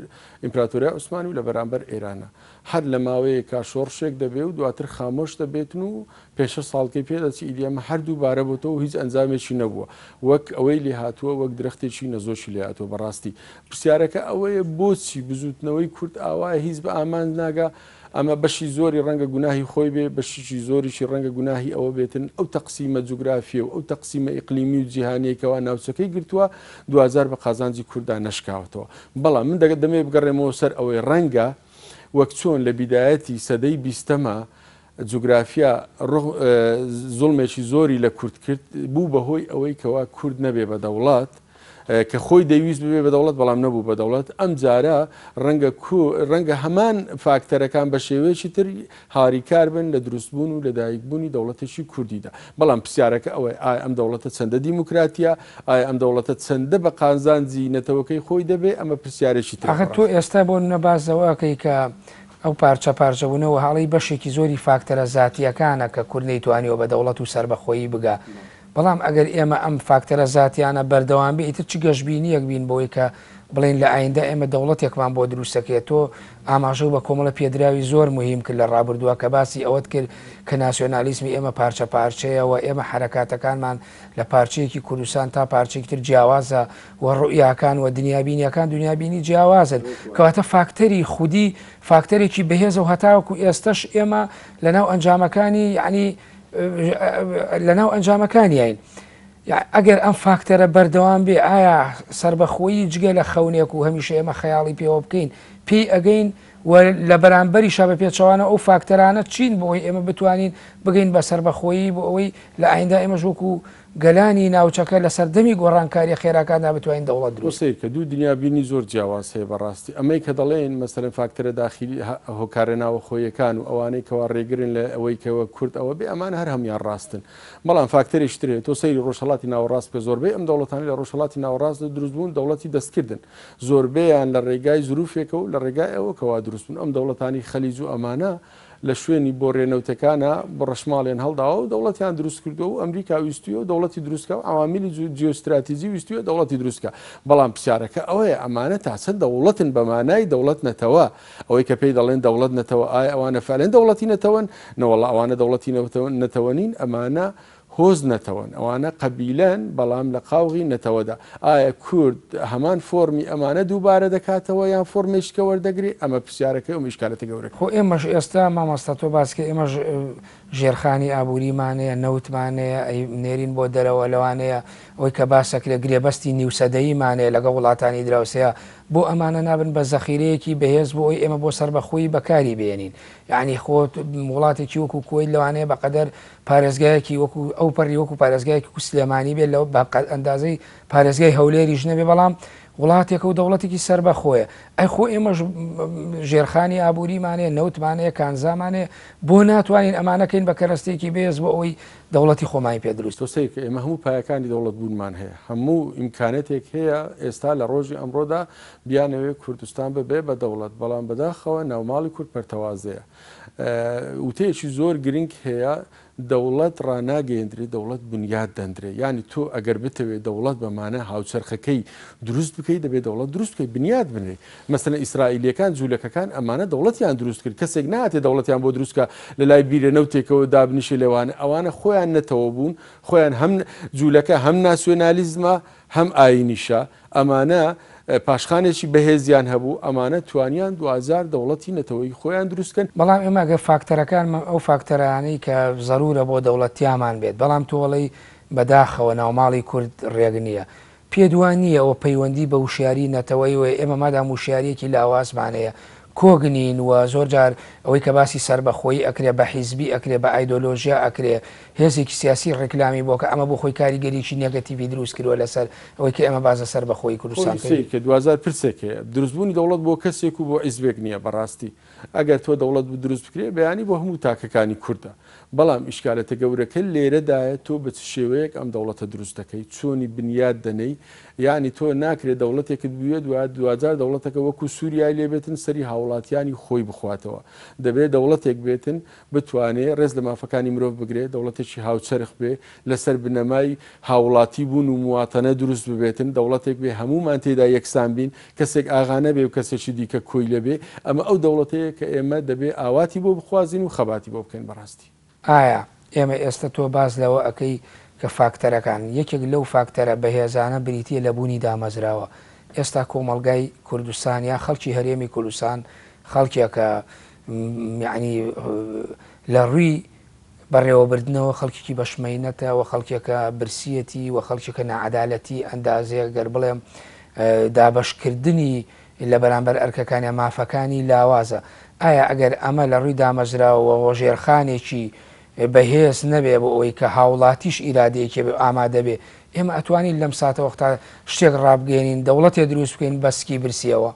ئیمپراتوریا عوسمانی و لە بەرامبەر ئێرانە. هەر لە ماوەیە کا شۆڕشێک دەبێ و دواتر خامۆش دەبێتن و پێشە ساڵکەی پێدەچی ئیدیەمە هەر دووبارە بۆتەوە هیچ ئەنجامێکی نەبووە وەک ئەوەی لێ هاتووە وەک درختێکی نەزۆشی لێاتەوە بەڕاستی پرسیارەکە ئەوەیە بۆچی بزوتنەوەی کورت ئاوایە هیچ بە ئامان ناگە ئەمە بەشی زۆری ڕەنگە گوناهی خۆی بێ بەشیی زۆریشی ڕەنگە گوناهی ئەوە بێتن ئەو تەقسیمە جوگرافیە و ئەو تەقسیمە ئیقلیمی و جیهانەیەکەوە ناوچەکەی گرتووە دوزار بە قازانجی کووردا نشکاوتەوە بەڵام من دەگەت دەمێ بگەڕێمەوە سەر ئەوەی ڕەنگە وەک چۆن لە بیدایەتی سەدەی بیستەمە جوگرافیا زڵمێکی زۆری لە کورد کرد بوو بەهۆی ئەوەی کەوا کورد نەبێ بە دەوڵات کە خۆی دەویست ببێ بە دەوڵەت بەڵام نەبوو بە دەوڵەت ئەم جارە ڕەنگە ڕەنگە هەمان فاکتەرەکان بە شێوەیەکی تر هاریکار بن لە دروستبوون و لەدایکبوونی دەوڵەتێکی کوردیدا بەڵام پرسیارەکە ئەوەی ئەم دەوڵەتە چەندە دیموکراتیا ئایا ئەم دەوڵەتە چەندە بە قانزانزی نەتەوەکەی خۆی دەبێ ئەمە پرسیارێکی تااقەت تۆ ئێستا بۆ نەبازەوەکەی کە ئەو پارچە پارچەبوونەوە هەڵی بەشێکی زۆری فاکتەرە زیاتیەکانە کە کوردنەی توانیەوە بە دەوڵەت و سربەخۆیی بگە. بەڵام ئەگەر ئێمە ئەم فاکتەرە زیاتیانە بەردەوام بێ ئیتر چی گەشتبینیەک بین بۆی کە بڵین لە ئایندا ئێمە دەوڵەتێکمان بۆ دروستەکەێت تۆ ئاماژەو بە کۆمەڵە پێدراوی زۆر مهم کرد لە ڕابردووە کە باسی ئەوەت کرد کە ناسیۆنالیسمی ئێمە پارچە پارچەیەەوە ئێمە حرکاتەکانمان لە پارچەیەکی کوردستان تا پارچێکتر جیاوازە و ڕوئیاکان و دنیابینیەکان دنیابینی جیاوازن کەواتە فاکتەری خودی فاکتەرێکی بەهێز و هەتاوکو ئێستش ئێمە لەناو ئەنجامەکانی یعنی لەناو ئەنجامەکانیین ئەگەر ئەم فاکتەرە بەردەوام بێ ئایا سربەخۆی جگە لە خەونێک و هەمیشە ئێمە خەیاڵی پێوە بکەین پێی ئەگەین لە بەرامبەری شە بە پێچوانە ئەو فاکتەرانە چین بۆی ئێمە بتوانین بگەین بە سربەخۆیی بۆ ئەوەی لە ئایندا ئێمە ژۆکو گەلانی ناوچەکە لە سەردەمی گۆڕانکاری خێراکاندا بتوانین دەوڵات درستی کە دوو دنیابینی زۆر جیاواز هەیە بەڕاستی ئەمەی کە دەڵێن مەسەرن فاکتەرە داخلی هۆکارێناوە خۆیەکان و ئەوانەی کەوا ڕێگرن لە ئەوەی کەەوە کورد ئەوە بێ ئەمان هەر هەمیان ڕاستن بەڵام فاکتەری شترێت تۆ سەیری ڕۆژهڵاتی ناوەڕاست کە زۆربەی ئەم دەوڵەتانی لە ڕۆژهڵاتی ناوەڕاست دروستبوون دەوڵەتی دەستکردن زۆربیان لە ڕێگای زروفێکە و لە لە ڕێگای ئەوە کەوا دروستن ئەم دەوڵەتانی خەلیج و ئەمانە لە شوێنی بۆ ڕێنەوتەکانە بڕەشماڵێن هەڵداوە و دەوڵەتیان دروست کردو و ئەمریکا ویستیە و دەوڵەتی دروستکە و ئەوامیلی جیۆستراتیزی ویستیە دەوڵەتی دروستکە بەڵام پرسیارەکە ئەوەیە ئەمانە تاچە دەوڵەتن بەمانای دەوڵەت نەتەوە ئەوەی کە پێی دەڵێن دەوڵەت نەتەوە ئایا ئەوانە فالێن دەوڵەتی نەتەوەن نەوەڵ ئەوانە دەوڵەتی نەتەوە نین ئەمانە هۆز نەتەوەن ئەوانە قەبیلەن بەڵام لە قاوغی نەتەوەدا ئایا کورد هەمان فۆرمی ئەمانە دووبارە دەکاتەوە یان فۆرمێشکە وەردەگری ئەمە پرسیارەکە و میشکالەتە گەورە خۆ ئێمەش ئێستا مامەستا تۆ باسکە ئێمەش ژێرخانی ئابووریمانەیە نەوتمانەیە نێرین بۆ دەرەوە لەوانەیە ئەوی کە باسەکرێ گرێبەستی نیوسەدەیمانەیە لەگە وڵاتانی دراوسەیە بۆ ئەمانە نابن بە زەخیرەیەکی بەهێز بۆ ئەوی ئێمە بۆ سربەخۆی بەکاری بێنین یعنی خۆت وڵاتێکی وەکو کۆی لەوانەیە بەقدر پارێزگایەکی وەکو ئەو پەری وەکو پارێزگایکی کوسلێمانی بێت لەو بە ئەندازەی پارێزگای هەولێری ژنەبێ بەڵام وڵاتێکە و دەوڵەتێکی سربەخۆیە ئەخۆ ئێمەش ژێرخانی ئابووریمانێ نەوتمانەیە کانزامانێ بۆ ناتوانین ئەمانەکەین بە کەرەستێکی بێز بۆ ئەوی دەوڵەتی خۆمای پێ دروست وسەیە ئێمە هەموو پایەکانی دەوڵەت بوونمان هەیە هەموو ئیمکانێتێک هەیە ئێستا لە ڕۆژی ئەمڕۆدا بیانەوێت کوردستان ببێ بە دەوڵەت بەڵام بەداخەوە ناوماڵی کورد پەرتەوازەیە وتەیەکی زۆر گرنگ هەیە دەوڵەت ڕناگەێندرێ دەوڵەت بنیاد دەندرێ ینی تۆ ئەگەر بتەوێت دەوڵەت بەمانە هاوچەرخەکەی دروست بکەیت دەبێت دەوڵەت دروستکەی بنیاد بنێ مەسلە ئیسرائیلەکان جوولەکەکان ئەمانە دەوڵەتیان دروست کرد کەسێک ناتێ دەوڵەتیان بۆ دروستکە لە لای بیرە نەوتێکەوە دابنیشی لێوانە ئەوانە خۆیان نەتەوە بوون خۆیان هەم جوولەکە هەم ناسیۆنالیزمە هەم ئاینیشە ئەمانە پاشخانێکی بەهێزیان هەبوو ئەمانە توانیان دوزار دەوڵەتی نەتەوەی خۆیان دروستکن بەڵام ئێمەگە فاکتەرەکان ئەو فاکتەرانەی کە زەرورە بۆ دەوڵەتیامان بێت بەڵام تۆڵی بەداخەوە ناوماڵی کورد ڕێگنیە. پێ دوان نییە ئەوە پەیوەندی بە وشیاری نەتەوەی وێ ئێمە مادام وشارێکی لاوازمانەیە کۆگنین و زۆر جار ئەوەی کە باسی سربەخۆی ئەکرێ بە حیزبی ئەکرێ بە ئایدۆلۆژیا ئەکرێ هێزێکی سیاسی ڕێکلامی بۆکە ئەمە بۆ خۆی کاریگەریی نەگەتیوی دروست کردوە لەسەر ئەوەی کە ئەمە بازە سەر بەخۆی کوردستان کە 2000 پرسێکێ دروستبوونی دەوڵەت بۆ کەسێک و بۆ ئیزبێک نییە بەڕاستی ئەگەر تۆ دەوڵەت دروست بکرێ بەیانی بۆ هەموو تاکەکانی کووردە. بەڵام ئیشکالەتە گەورەکە لێرەدایە تۆ بە شێوەیەک ئەم دەوڵەتە دروست دەکەی چۆنی بنیاد دەنەی ینی تۆ ناکرێت دەوڵەتێکت بویە دوای دوزار دەوڵەتەکە وەکو سووریا لێبێتن سەری هاوڵاتیانی خۆی بخواتەوە دەبێت دەوڵەتێک بێتن بتوانێت ڕێز لە مافەکانی مرۆڤ بگرێت دەوڵەتێکی هاوچەرخ بێ لەسەر بنەمای هاوڵاتی بوون و مواتەنە دروست ببێتن دەوڵەتێک بێ هەمومان تێدا یەکسان بین کەسێک ئاغانە بێ و کەسێکی دیکە کۆی لەبێ ئەمە ئەو دەوڵەتەیە کە ئێمە دەبێت ئاواتی بۆ بخوازین و خەباتی بۆ بکەین بەڕاستی ئایا ئێمە ئێستا تۆ باز لەوە ئەەکەی کە فاکتەرەکان یەکێک لەو فاکتەرە بەهێزانە بریتە لە بوونی دامەزراوە ئێستا کۆمەلگای کوردستان یا خەڵکی هەرێمی کوردستان خەڵکیەکە یعنی لە ڕووی بەڕێوەبردنەوە خەڵکیکی بەشمینەتە و خەڵکیەکە برسیەتی و خەڵکیەکە نەعادالەتی ئەندازەیە گەر بڵێم دابشکردنی لە بەرامبەر ئەرکەکانی مافەکانی لاوازە ئایا ئەگەر ئەمە لە ڕووی دامەزراوە هۆژێرخانێکی بەهێز نەبێ بۆ ئەوی کە هاوڵاتیش ئیرادەیەکێ بێ ئامادە بێ ئێمە ئەتوانین لەم ساتەوەختا شتێک ڕابگەێنین دەوڵەتێ دروست بکەین بەسکی برسیەوە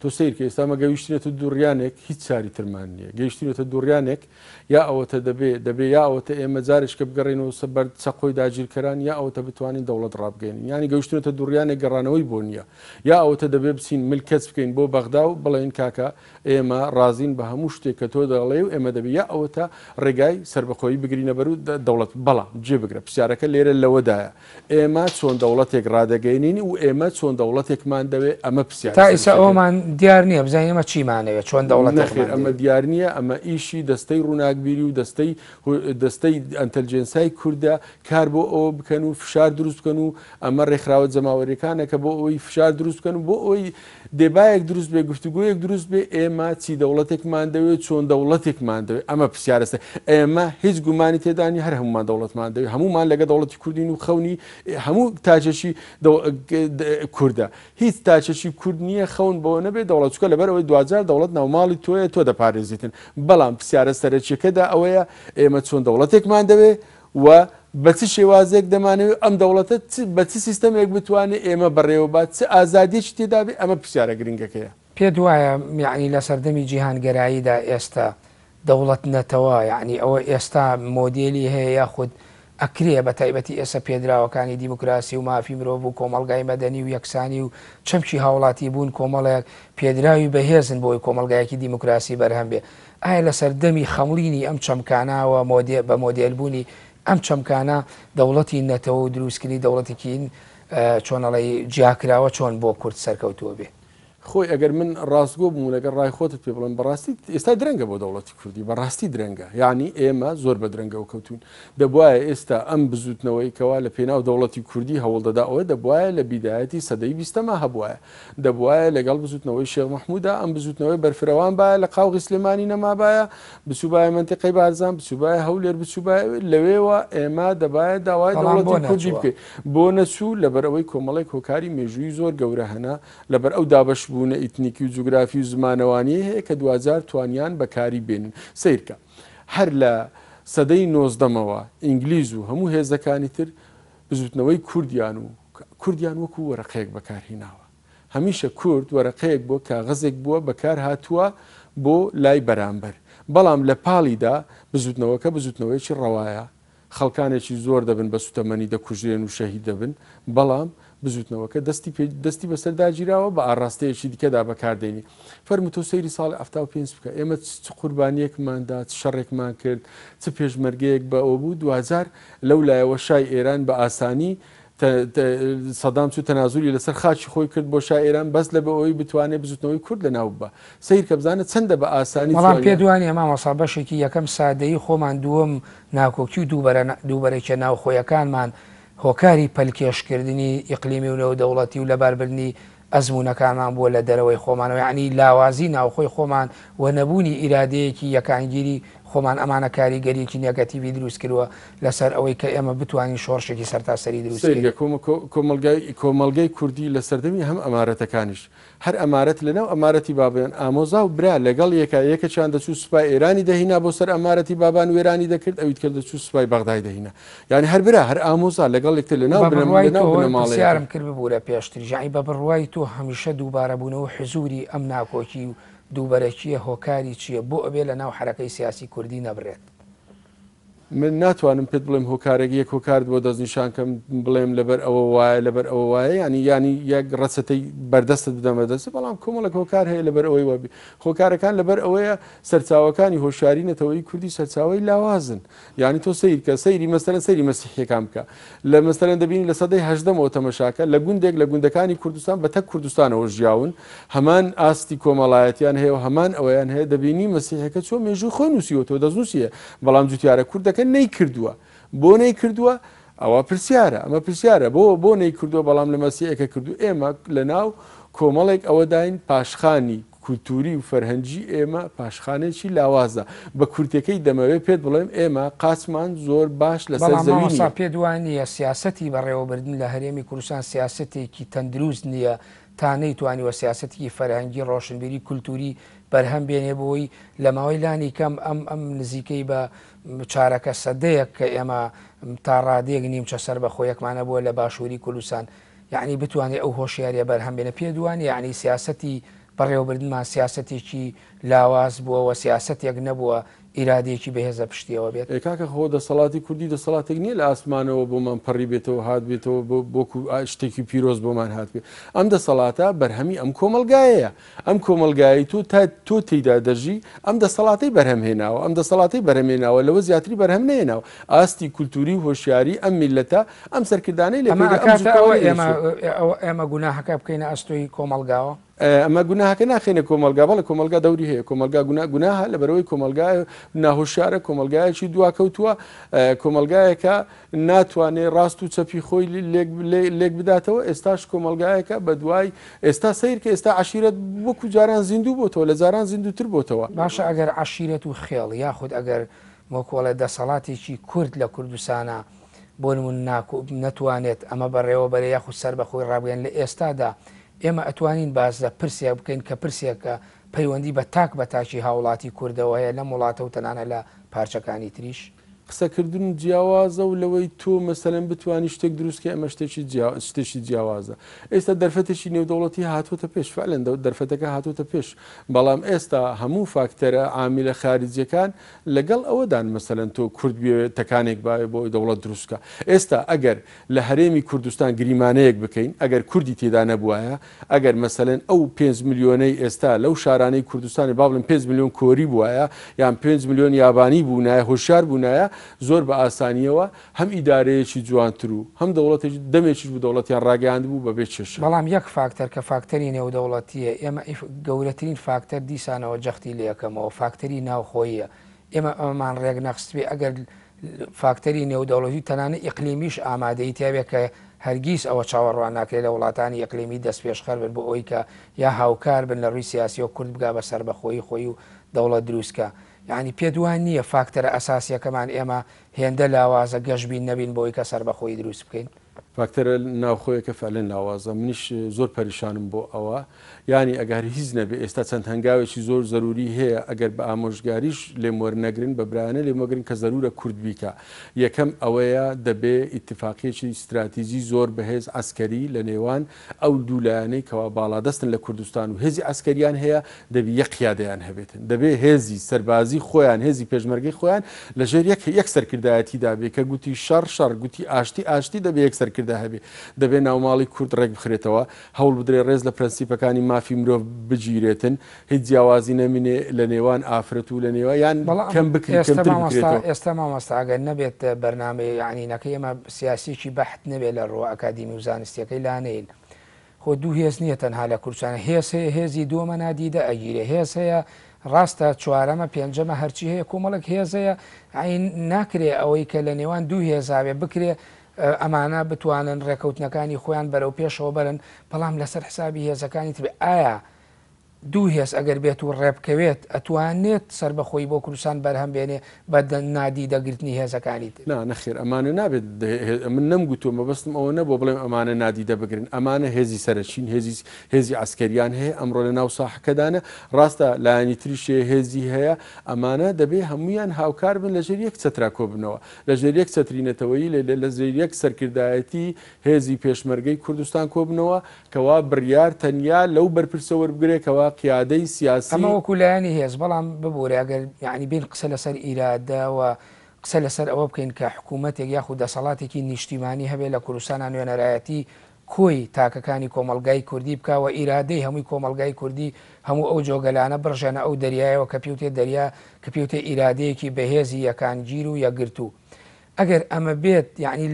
تو سیر کە ئێستا مە گەویشتێتە دووریانێک هیچ چاری ترمان نیە گەیشتێتە دووریانێک یا ئەوەتە دەبێت دەبێت یا ئەوەتە ئێمە جارشکە بگەڕێنەوە سەبەر سەقۆی داگیرکەران یا ئەوتە بتوانین دەوڵەت ڕابگەین ینی گەشتێتە دوڕیانە گەڕانەوەی بۆ نیە یا ئەوتە دەبێت بچین ملکەس بکەین بۆ بەغدا و بڵێن کاکە ئێمە رازین بە هەموو شتێک کە تۆ دەڵێ و ئێمە دەبێت یا ئەوەتە ڕێگای سربەخۆی بگرینە بەر و دەوڵەت بەڵا جێ بگرە پرسیارەکە لێرە لەوەدایە ئێمە چۆن دەوڵەتێک ڕدەگەینین و ئێمە چۆن دەوڵەتێکمان دەوێت ئەمە پرسیار تا ئیسا ئەومان دیار نییە بزانین ئەمە چیمانەوە چۆن دەوڵەت ئەمە دیار نییە ئەمە ئیشی دەستەی ڕووناگە هاکبیری و دەستەی دەستەی ئەتەلجنسای کووردە کار بۆ ئەوە بکەن و فشار دروستکەن و ئەمە ڕێکخراوە جەماوەریەکانە کە بۆ ئەوی فشار دروستکەن بۆ ئەوی دێبایەک دروست بێ گفتوگویەک دروست بێ ئێمە چی دەوڵەتێکمان دەوێت چۆن دەوڵەتێکمان دەوێت ئەمە پرسیارەستە ئێمە هیچ گومانی تێدانی هەر هەمومان دەوڵەتمان دەوێت هەمومان لەگە دەوڵەتی کوردین و خەونی هەموو تاجەشی کووردە هیچ تاچەشی کورد نییە خەون بەوە نەبێت دەوڵەتچکە لەبەرەوەی دوجار دەوڵەت ناوماڵی تۆیە تۆ دەپارێزیتن بەڵام پرسیارە سەرچێک کۆمەڵگەکەدا ئەوەیە ئێمە چۆن دەوڵەتێکمان دەوێ و بە چ شێوازێک دەمانوێت ئەم دەوڵەتە بە چ سیستەمێک بتوانێت ئێمە بەڕێوەبات چ ئازادیەکی تێدابێ ئەمە پرسیارە گرنگەکەیە پێ دوایە میعنی لە سەردەمی جیهانگەراییدا ئێستا دەوڵەت نەتەوە یعنی ئەوە ئێستا مۆدیلی هەیە یاخود ئەکرێ بە تایبەتی ئێستا پێدراوەکانی دیموکراسی و مافی مرۆڤ و کۆمەلگای مەدەنی و یەکسانی و چەمچی هاوڵاتی بوون کۆمەڵێک پێدراوی بەهێزن بۆی کۆمەلگایەکی دیموکراسی بەرهەم بێ ئایا لە سەردەمی خەمڵینی ئەم چەمکاناوە بە مۆدیلبوونی ئەم چەمکانە دەوڵەتی نەتەوە و دروستکردنی دەوڵەتیکین چۆنەڵی جیاکراوە چۆن بۆ کورت سەرکەوتووە بێت خۆی ئەگەر من ڕاستگۆ بوو لەگە ڕای خۆتت پێ بڵن بەڕاستی ئێستا درەنگە بۆ دەوڵەتی کوردی بەڕاستی درەنگە یعنی ئێمە زۆر بە درەنگە و کەوتون دەبواە ئێستا ئەم بزوتنەوەی کەوا لە پێناو دەوڵەتی کوردی هەوڵدەدا ئەوە دەبواە لە بیدایەتی سەدەی بیستەمە هەبواە دەبواە لەگەڵ بزوتنەوەی شێخ مححمودا ئەم بزوتنەوەی بەرفرەوان باە لە قاوغی سلێمانی نەمابایە بسوبایە منتیقی بارزان بسوبایە هەولێر بسوبای لەوێەوە ئێمە دەبایە داوای دەوڵەتی کوردی بکەیت بۆ نەچوو لەبەرەوەی کۆمەڵی کۆکاری مێژووی زۆر گەورە هەنا لەبەر ئەو دابش بوونە ئیتنیکی و جوگرافی و زمانەوانی هەیە کە 2000 توانیان بەکاری بێنن سیرکە هەر لە سەدەی نۆزدەمەوە ئینگلیز و هەموو هێزەکانی تر بزوتنەوەی کوردیان و کوردیان وەکو وەرەقەیەک بەکارهیناوە هەمیشە کورد وەرەقەیەک بۆ کاغزێک بووە بەکار هاتووە بۆ لای بەرامبەر بەڵام لە پاڵیدا بزوتنەوەکە بزوتنەوەیکی ڕەوایە خەڵکانێکی زۆر دەبن بە سوتەمەنی دەکوژێن و شەهی دەبن بەڵام بزوتنەوەکە دەستی دەستی بەسەردا گیرراوە بە ئاڕاستەیەکی دیکەدا بەکاردێنی فەرمو تۆ سەیری ساڵ ئەفتا و پێنج بکە ئێمە چ قوربانیەکماندا شەڕێکمان کرد چ پێشمەرگەیەک بە ئەو بوو دوزار لەو لایەوە شای ئێران بە ئاسانی سەدام چ تەنازوری لەسەر خاچی خۆی کرد بۆ شاعێران بەس لە بەەوەی بتوانێت بزوتنەوەی کورد لە ناو بە سیر کە بزانە چەندە بە ئاسانی مەڵام پێ دوانی ئەما مەسابەشێکی یەکەم سادەی خۆمان دووەم ناکۆکی و دووبەرێکە ناوخۆیەکانمان. هۆکاری پەلکێشکردنی ئیقلیمی ونەوە دەوڵەتی و لەباربرنی ئەزمونونەکانمان بووە لە دەرەوەی خۆمانەوە عنی لاوازی ناوخۆی خۆمان و نەبوونی ئیرادەیەکی یەکانگیری خۆمان ئەمانە کاریگەریکی نگەتیوی دروست کردووە لەسەر ئەوەی کە ئێمە بتوانین شۆڕشێکی سەرتاسەری دروست کۆمەلگای کوردی لە سەردەمی هەم ئەمارەتەکانیش هەر ئەمارەت لەناو ئەمارەتی بابیان ئامۆزا و برا لەگەڵ یەکە یەکە چیان دەچوو سوپای ئێرانی دەهینا بۆ سەر ئەمارەتی بابان وێرانی دەکرد ئەویت کرد دەچوو سوپای بەغدای دەهینا یعنی هەر برا هەر ئامۆزا لەگەڵ لەکتر لەناو یارم کرد بوو لە پێشتر ژایی بە بڕوای تۆ هەمیشە دووبارە بوونەوە حزوری ئەم ناکۆکی و دووبەرەکیە هۆکاری چییە بۆ ئەبێ لە ناو حرەکەی سیاسی کوردی نەبرێت من ناتوانم پێت بڵێم هۆکارێک یەک هۆکارد بۆ دەستنیشان کەم بڵێم لەبەر ئەوە وایە لەبەر ئەوە وایە ینی ینی یەک ڕەچەتەی بەردەستە بدەمە دەست بەڵام کۆمەڵک هۆکار هەیە لەبەر ئەوەی وەبی خۆکارەکان لەبەر ئەوەیە سەرچاوەکانی هۆشاری نەتەوەی کوردی سەرچاوی لاوازن ینی تۆ سیر کە سەیری مەستەرە سەیری مەسیحەکان بکە لە مەستەرەن دەبینی لە سەدەی هەشدەمەوە تەمەشاکە لە گوندێک لە گوندەکانی کوردستان بە تەک کوردستانەوە ژیاون هەمان ئاستی کۆمەڵایەتیان هەیە و هەمان ئەویان هەیە دەبینی مەسیحەکە چۆ مێژوو خۆ نووسیەوە تۆ دەزنووسە بەڵام جوتیارە کوردەکە کارەکە نەیکردووە بۆ نەیکردووە ئەوە پرسیارە ئەمە پرسیارە بۆ بۆ نەیکردووە بەڵام لە مەسیەکە کردو ئێمە لە ناو کۆمەڵێک ئەوە داین پاشخانی کولتوری و فەرهەنجی ئێمە پاشخانێکی لاوازە بە کورتەکەی دەمەوێت پێت بڵێم ئێمە قاسمان زۆر باش لە سەرزەوی پێدوانیە سیاستی بەڕێوەبردن لە هەرێمی کوردستان سیاستێکی تەندروست نییە تانەی توانی وە سیاستێکی فەرهەنگی ڕۆشنبیری کولتوری بەرهەم بێنێ بۆی لە ماوەی لانی کەم ئەم ئەم نزیکەی بە چارەکە سەدەیەک کە ئێمە تا ڕادێک نیمچە سەر بە خۆیەکمانە بووە لە باشووری کولوسان یعنی بتوانێت ئەو هۆشیاریە بەرهەم بێنە پێ دووانی ینی سیاستی بەڕێوەبردنمان سیاستێکی لاواز بووە و سیاستێک نەبووە ئیرادێکی بەهێزە پشتیەوە بێت کاکە خۆ دەسەڵاتی کوردی دەسەڵاتێک نییە لە ئاسمانەوە بۆمان پەڕی بێتەوە هات بێتەوە بۆ شتێکی پیرۆز بۆمان هات بێت ئەم دەسەڵاتە بەرهەمی ئەم کۆمەلگایەیە ئەم کۆمەلگایی تۆ تا تۆ تێدا دەژی ئەم دەسەڵاتی بەرهەمهێناوە ئەم دەسەڵاتی بەرهمێناوە لەوە زیاتری بەرهەم نێناوە ئاستی کولتوری هۆشیاری ئەم میلەتە ئەم سەرکردانەی لە ئێمە گوناهەکە بکەینە ئەستۆی کۆمەلگاوە ئەمە گوناهکە ناخێنە کۆمەلگا بەڵە کۆمەلگا دەوری هەیە کۆمەلگا گونا گوناها لە بەرەوەی کۆمەلگای ناهۆشارە کۆمەلگایەکی دواکەوتووە کۆمەلگایەکە ناتوانێت ڕاست و چەپی خۆی لێک بداتەوە ئێستاش کۆمەلگایەکە بە دوای ئێستا سیر کە ئێستا عشیرەت وەکو جاران زیندوو بۆتەوە لە جاران زیندوتر بۆتەوە باشە ئەگەر عشیرەت و خێڵ یاخود ئەگەر وەکۆڵە دەسەڵاتێکی کورد لە کوردستانە بۆ نمون ناتوانێت ئەمە بەڕێوە بەرە یاخود سەر بەخۆی ڕابگەن لە ئێستادا. ئێمە ئەتوانین بازدە پرسیە بکەین کە پرسیەکە پەیوەندی بە تاک بە تاکی هاوڵاتی کوردەوە هەیە لەم وڵاتە و تەنانە لە پارچەکانی تریش قسەکردن جیاوازە و لەوەی تۆ مەسەلەن بتانی شتێک دروستکە ئەمە شتێکی شتێکی جیاوازە ئێستا دەرفەتێکی نێودەوڵەتی هاتوتە پێش فعلەن دەرفەتەکە هاتوتە پێش بەڵام ئێستا هەموو فاکتەرە ئامیلە خارجیەکان لەگەڵ ئەوەدان مەسەلەن تۆ کورد تەکانێک باێ بۆ دەوڵەت دروستکە ئێستا ئەگەر لە هەرێمی کوردستان گریمانەیەک بکەین ئەگەر کوردی تێدا نەبووایە ئەگەر مەسەلەن ئەو 5 میلیۆنەی ئێستا لەو شارانەی کوردستانی باڵن 5 میلیۆن کۆری بووایە یان 5 میلیۆن یابانی بوونایە هۆشار بوونایە زۆر بە ئاسانیەوە هەم ئیدارەیەکی جوانتر و هەم دەوڵەتێک دەمێکی بوو دەوڵەتیان ڕاگەاند بوو بەبێت چش بەڵام یەک فاکتەر کە فاکتەری نێودەوڵەتیە ئێمە گەورەترین فاکتەر دیسانەوە جەختی لە یەکەمەوە فاکتەری ناوخۆیە ئێمە ئەمان ڕێک نەخستێ ئەگەر فاکتەری نێودەوڵەتی تەنانە ئیقلیمیش ئامادەی تیاوێت کە هەرگیز ئەوە چاوەڕوان ناکرێت لە وڵاتانی یەقلیمی دەست پێشخەر بن بۆ ئەوی کە یا هاوکار بن لە ڕووی سیاسی و کورد بگا بە سەر بەخۆی خۆی و دەوڵەت دروستکە ینی پێ دوان نییە فاکتەرە ئەساسیەکەمان ئێمە هێندە لاوازە گەشتبین نەبین بۆی کە سەر بەخۆی دروست بکەین فاکتەرە ناوخۆیەکە فعلێن ناوازە منیش زۆر پەریشانم بۆ ئەوە ینی ئەگەر هیچ نەبێ ئێستا چەند هەنگاوێکی زۆر ضروری هەیە ئەگەر بە ئامۆژگاریش لێمۆرنەگرن بە برانە لێمەگرن کە ضرورە کورد بیکە یەکەم ئەوەیە دەبێ ئاتفاقیەکی استراتیزی زۆر بەهێز ئەسکەری لە نێوان ئەو دوولایانەی کەوا باادەستن لە کوردستان و هێزی ئەسکەریان هەیە دەبی یەقییادیان هەبێتن دەبێ هێزی سەربازی خۆیان هێزی پێشمەرگی خۆیان لە ژێر یەک یەک سەرکردایەتی دابێ کە گوتی شەڕ شەڕ گوتی ئاشتی ئاشتی دەبێ یەک سەرکردا هەبێ دەبێ ناوماڵی کورد ڕێک بخرێتەوە هەوڵ بدرێ ڕێز لە پرەنسیپەکانی ما مافی مرۆڤ بگیرێتن هیچ جیاوازی نەمینێ لە نێوان ئافرەت و لە نێوان یان کەم ئێستا مامۆستاگەر نەبێت بەرنمەیە یعنینەکە ئێمە سیاسیکی بەحت نەبێت لە ڕۆ ئەکادیمی و زانستیەکەی لانەین. خۆ دوو هێز نییە تەنها لە کورسانە هێز هەیە هێزی دووەمە نادیدە ئەگیرێ هێز هەیە ڕاستە چوارەمە پێنجەمە هەرچی هەیە کۆمەڵک هێزەیە ئاین ناکرێ ئەوەی کە لە نێوان دوو هێزاوێ بکرێ ئەمانە بتوانن ڕێکەوتنەکانی خۆیان بەرەو پێشەوە بەرن بەڵام لەسەر حسابی هێزەکانی تبێ ئایا دوو هێز ئەگەر بێت و ڕێبکەوێت ئەتوانێت سەر بەخۆی بۆ کوردستان بەرهەم بێنێ بە نادی دەگرتنی هێزەکانیت نا نەخیر ئەمانە نابێت من نەمگوتومە بەستم ئەوە نەبوو بڵێم ئەمانە نادی دەبگرن ئەمانە هێزی سەرچین هێزی هێزی ئاسکەریان هەیە ئەمڕۆ لە ناو ساحەکەدانە ڕاستە لایانی تریشێ هێزی هەیە ئەمانە دەبێ هەمویان هاوکار بن لە ژێر یەک چترا کۆبنەوە لە ژێر یەک چترینەتەوەی لە زێر یەک سەرکردایەتی هێزی پێشمەرگەی کوردستان کۆبنەوە کەوا بڕیار تەنیا لەو بەرپرسەوە بگرێتەوە قیادەی سیاسی ئەمەوەکو لایەنی هێز بەڵام ببووە ئەگەر یعنی بین قسە لەسەر ئیرادەوە قسە لەسەر ئەوە بکەین کە حکوومەتێک یاخود دەسەڵاتێکی نیشتیمانی هەبێ لە کوردستانە نوێنەرایەتی کۆی تاکەکانی کۆمەلگای کوردی بکەوە ئیرادەی هەمووی کۆمەلگای کوردی هەموو ئەو جۆگەلانە بڕژێنە ئەو دەریایەوە کە پیوتێ دەریا کە پیوتێ ئیرادەیەکی بەهێزی یەکانگیر و یەگرتو. ئەگەر ئەمە بێت یعنی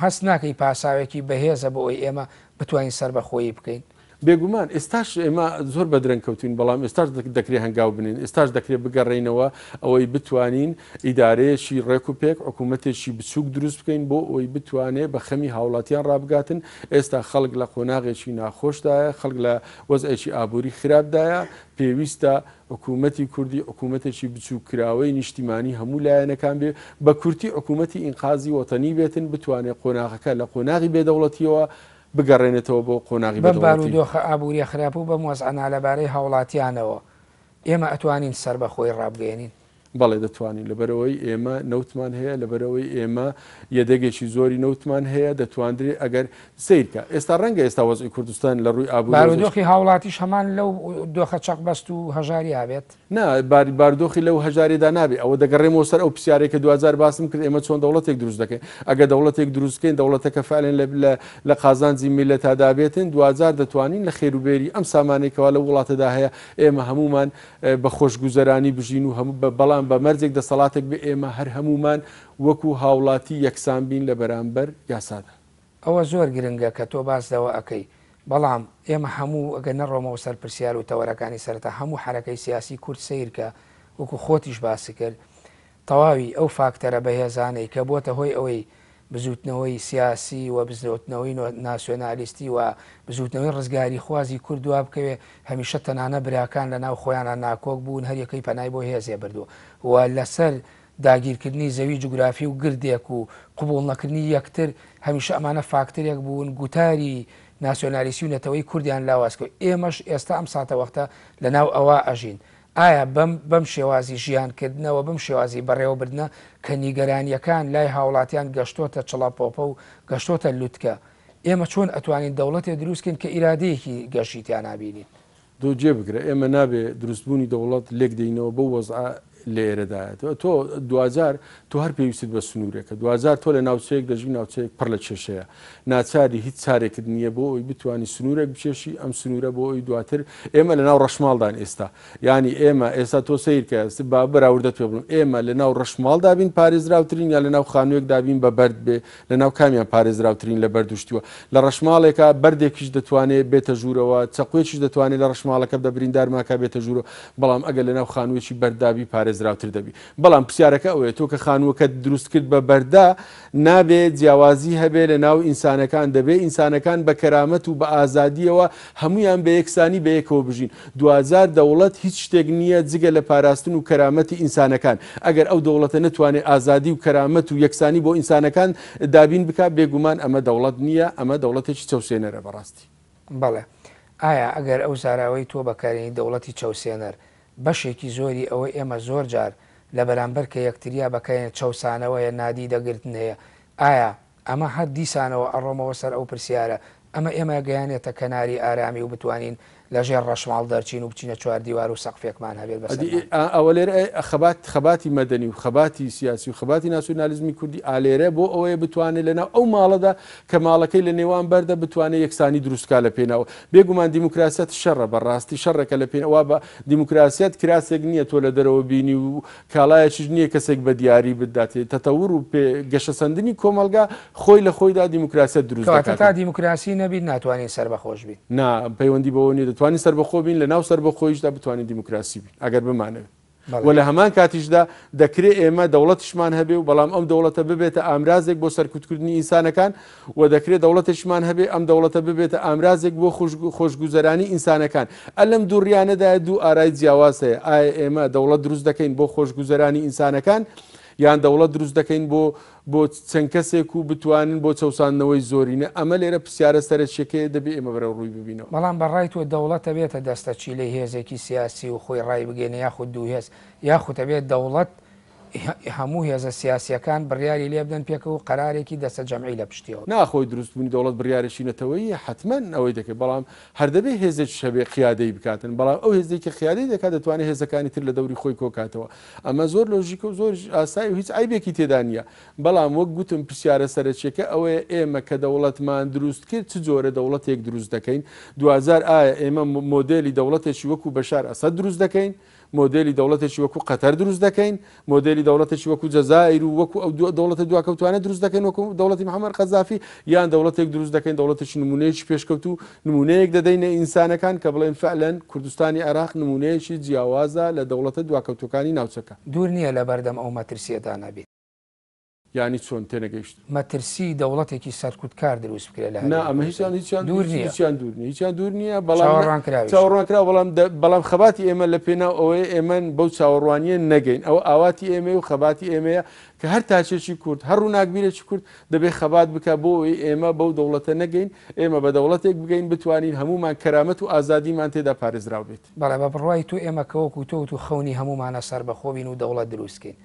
هەست ناکەی پاساوێکی بەهێزە بۆ ئەوی ئێمە بتوانین سەر بەخۆی بکەین. بێگومان ئێستاش ئێمە زۆر بەدرەن کەوتین بەڵام ئێستاش دەکرێت هەنگاو بنین ئێستاش دەکرێت بگەڕێینەوە ئەوەی بتوانین ئیدارەیەشی ڕێک و پێک حکوومەتێکی بچووک دروست بکەین بۆ ئەوی بتوانێت بە خەمی هاوڵاتیان ڕابگاتن ئێستا خەڵک لە قۆناغێکی ناخۆشدایە خەڵک لە وەزعێکی ئابووری خراپدایە پێویستە حکوومەتی کوردی حکوومەتێکی بچووکراوەی نیشتیمانی هەموو لایەنەکان بێ بە کورتی حکوومەتی ئینقازی وەتەنی بێتن بتوانێت قۆناغەکە لە قۆناغی بێدەوڵەتیەوە بگەڕێنێتەوە بۆ قۆناغی بەبار و دۆخە ئابووری خراپ و بە مۆزعنا لەبارەی هاوڵاتیانەوە ئێمە ئەتوانین سەر بە خۆی ڕابگەێنین بەڵێ دەتوانین لەبەرەوەی ئێمە نەوتمان هەیە لەبەرەوەی ئێمە یەدەگێکی زۆری نەوتمان هەیە دەتواندرێ ئەگەر سیرکە ئێستا ڕەنگە ئێستا وەزی کوردستان لە ڕووی ئابوودۆخی هاوڵاتیش هەمان لەو دۆخە چەق بەست و هەژاری هاوێت نا باردۆخی لەو هەژاریدا نابێت ئەوە دەگەڕێمەوە سەر ئەو پرسیارێکە 2000 باسم کرد ئێمە چۆن دەوڵەتێک دروست دەکەین ئەگە دەوڵەتێک دروستکەین دەوڵەتەکە فالێن لە قازانزی میلە تادابێتن 2000 دەتوانین لە خێروبێری ئەم سامانێکەوە لە وڵاتەدا هەیە ئێمە هەمومان بە خۆشگوزەرانی بژین و هەموو بەڵام یان بە مەرجێک دەسەڵاتێک بێ ئێمە هەر هەمومان وەکو هاوڵاتی یەکسان بین لە بەرامبەر یاسادا ئەوە زۆر گرنگە کە تۆ باسەوە ئەەکەی بەڵام ئێمە هەموو ئەگە نەڕۆمەوە سەر پرسیار و تەوەرەکانی سەرتا هەموو حرەکەی سیاسی کورد سیرکە وەکو خۆتیش باسی کرد تەواوی ئەو فاکتەرە بەهێزانەی کە بۆتە هۆی ئەوەی بزوتنەوەی سیاسی و بزوتنەوەی ناسیۆنالیستی و بزوتنەوەی ڕزگاری خوازی کوردوا بکەوێ هەمیشە تەنانە براکان لە ناو خۆیانە ناکۆک بوون هەریەکەی پەنای بۆ هێزێ بردو و لەسەر داگیرکردنی زەوی جوگرافی و گردێک و قوبول نەکردنی یەکتر هەمیشە ئەمانە فاکتەرێک بوون گوتاری ناسیۆنالیسی و نەتەوەی کوردیان لاوازکە ئێمەش ئێستا ئەم ساتە وەختە لە ناو ئەوە ئەژین. ئایا بەم شێوازی ژیانکردنەوە بم شێوازی بەڕێوەبردنە کە نیگەرانیەکان لای هاوڵاتیان گەشتۆتە چڵاپۆپە و گەشتۆتە لوتکە ئێمە چۆن ئەتوانین دەوڵەتێ دروستکن کە ئیرادەیەکی گەشتیان نبینین. دۆ جێ بگرە ئێمە نابێ دروستبوونی دەوڵات لێک دەینەوە بە وەز لە ئێرەدایەتەوە تۆ دوزار تۆ هەر پێویستت بە سنوورێکە دوزار تۆ لە ناوچەیەک دەژوی ناوچەیەک پڕ لە کێشەیە ناچاری هیچ چارێکت نییە بۆ ئەوی بتانی سنوورێک بچێشی ئەم سنوورە بۆ ئەوی دواتر ئێمە لە ناو ڕەشماڵدان ئێستا ینی ئێمە ئێستا تۆ سیرکە با بەراوردە پێ بڵم ئێمە لە ناو ڕەشماڵ دابین پارێزراوترین یا لە ناو خانوویەک دابین بە بەرد بێ لە ناو کامیان پارێزراوترین لە بەردوشتیوە لە ڕەشماڵێکە بردێکیش دەتوانێت بێتە ژوورەوە چەقوێکیش دەتوانێت لە ڕەشماڵەکە دەبرین دارماکە بێتە ژوورەوە بەڵام ئەگەر لە ناو خانوویەکی بەردابی پارێز بەهێزراوتر دەبی بەڵام پرسیارەکە ئەوێت تۆ کە خانووەکە دروست کرد بە بەردا نابێت جیاوازی هەبێ لە ناو ئینسانەکان دەبێ ئینسانەکان بە کەرامەت و بە ئازادیەوە هەمویان بە یەکسانی بە یەکەوە بژین دوزار دەوڵەت هیچ شتێک نییە جگە لە پاراستن و کەرامەتی ئینسانەکان ئەگەر ئەو دەوڵەتە نتوانێت ئازادی و کەرامەت و یەکسانی بۆ ئینسانەکان دابین بک بێگومان ئەمە دەوڵەت نییە ئەمە دەوڵەتێکی چاوسێنەرە بەڕاستی بەڵێ ئایا ئەگەر ئەو زاراوەی تۆ بەکارێنی دەوڵەتی چاوسێنەر بەشێکی زۆری ئەوەی ئێمە زۆر جار لە بەرامبەر کە یەکتریا بەکەین چاوسانەوەیە نادی دەگرتن هەیە ئایا ئەمە هەر دیسانەوە ئەڕۆمەوە سەر ئەو پرسیارە ئەمە ئێمە گەیانێتە کەناری ئارامی و بتوانین لە ژێر ڕەشماڵ دەرچین و بچینە چوار دیوار و سەقفێکمان هەبێت بە ئەوە لێرە خەبات خەباتی مەدەنی و خەباتی سیاسی و خەباتی ناسیۆنالیزمی کوردی ئالێرە بۆ ئەوەیە بتوانێت لەناو ئەو ماڵەدا کە ماڵەکەی لە نێوان بەردە بتوانێت یەکسانی دروستکا لە پێێنەوە بێگومان دیموکراسەت شەڕە بەڕاستی شەڕەکە لە پێێنەوە بە دیموکراسەت کراسێک نییە تۆ لە دەرەوە بینی و کاڵایەکیش نییە کەسێک بە دیاری بداتێت تەتەور و گەشەسەندنی کۆمەلگا خۆی لە خۆیدا دیموکراسەت دروست تا دیموکراسی نەبی ناتوانین سەر بەخۆش بین نا پەیوەندی بەوە نیە دەتوانین سربەخۆ بین لە ناو سربەخۆیشدا بتوانین دیموکراسی بین ئەگەر بمانەوێت و لە هەمان کاتیشدا دەکرێت ئێمە دەوڵەتشمان هەبێ و بەڵام ئەم دەوڵەتە ببێتە ئامرازێک بۆ سەرکوتکردنی ئینسانەکان و دەکرێت دەوڵەتشمان هەبێ ئەم دەوڵەتە ببێتە ئامرازێک بۆ خۆشگوزەرانی ئینسانەکان ئەلم دوڕیانەدای دوو ئارای جیاوازەیە ئایا ئێمە دەوڵەت دروست دەکەین بۆ خۆشگوزەرانی ئینسانەکان یان دەوڵەت دروست دەکەین بۆ بۆ چەند کەسێک و بتوانین بۆ چەسانەوەی زۆرینە ئەمە لێرە پرسیارە سەرشەکەی دەبێ ئێمە بەرە ڕووی ببینەوە بەڵام بەڕای توە دەوڵەتە بێتە دەستە چی لە هێزێکی سیاسی و خۆی ڕای بگەێنە یاخود دوو هێز یاخود ئەبێت دەوڵەت هەموو هێزە سیاسیەکان بڕیاری لێ بدەن پێکە و قرارێکی دەسە جەمعی لە پشتیەوە ناخۆی دروستبوونی دەوڵەت بریارشینەتەوەی حتمما ئەوەی دەکەی بەڵام هەردەبێ هێزێک شەبێ قیادەی بکاتن بەڵام ئەو هێزێکی قیادەی دەکات دەتوانێت هێزەکانی تر لە دەوری خۆی کۆکاتەوە ئەمە زۆر لۆژیکە و زۆر ئاسایی و هیچ ئایبێکی تێدا نیە بەڵام وەک گوتم پرسیارە سەرچێکە ئەوەیە ئێمە کە دەوڵەتمان دروست کرد چ جۆرە دەوڵەتێک دروست دەکەین دوزار ئایا ئێمە مۆدلی دەوڵەتێکی وەکو بەشار ئەسە دروست دەکەین مۆدلی دەوڵەتێکی وەکو قەتەر دروست دەکەین مۆدلی دەوڵەتێکی وەکو جەزایر و وەکو ئەو دەوڵەتە دواکەوتوانە دروست دەکەین وەکو دەوڵەتی محەممەد قەزافی یان دەوڵەتێک دروست دەکەین دەوڵەتێکی نمونەیەکی پێشکەوت و نمونەیەک دەدەینە ئینسانەکان کە بڵێن فعلەن کوردستانی عراق نمونەیەکی جیاوازە لە دەوڵەتە دواکەوتەکانی ناوچەکە دوور نییە لە بەردەم ئەو مەترسیەدا نابێت ینی چۆن تێنەگەیشت مەترسی دەوڵەتێکی سەرکوتکار دروست بکرێت لە ئەمە هیچیان هیچیان دوور هیچیان دوور هیچیان دوور نییە بەڵامڕانکرا بەڵام بەڵام خەباتی ئێمە لە پێنا ئەوەی ئێمە بەو چاوەڕوانیە نەگەین ئەو ئاواتی ئێمە و خەباتی ئێمەیە کە هەر تاچێکی کورد هەر و ناگبیرێکی کورد دەبێت خەبات بکە بۆ ئەوی ئێمە بەو دەوڵەتە نەگەین ئێمە بە دەوڵەتێک بگەین بتوانین هەمومان کەرامەت و ئازادیمان تێدا پارێزرااو بێت بەڵێ بە بڕای تو ئێمە کەوەکو تۆ تو خەونی هەمومانە سەر بەخۆبین و دەوڵەت دروستکەین.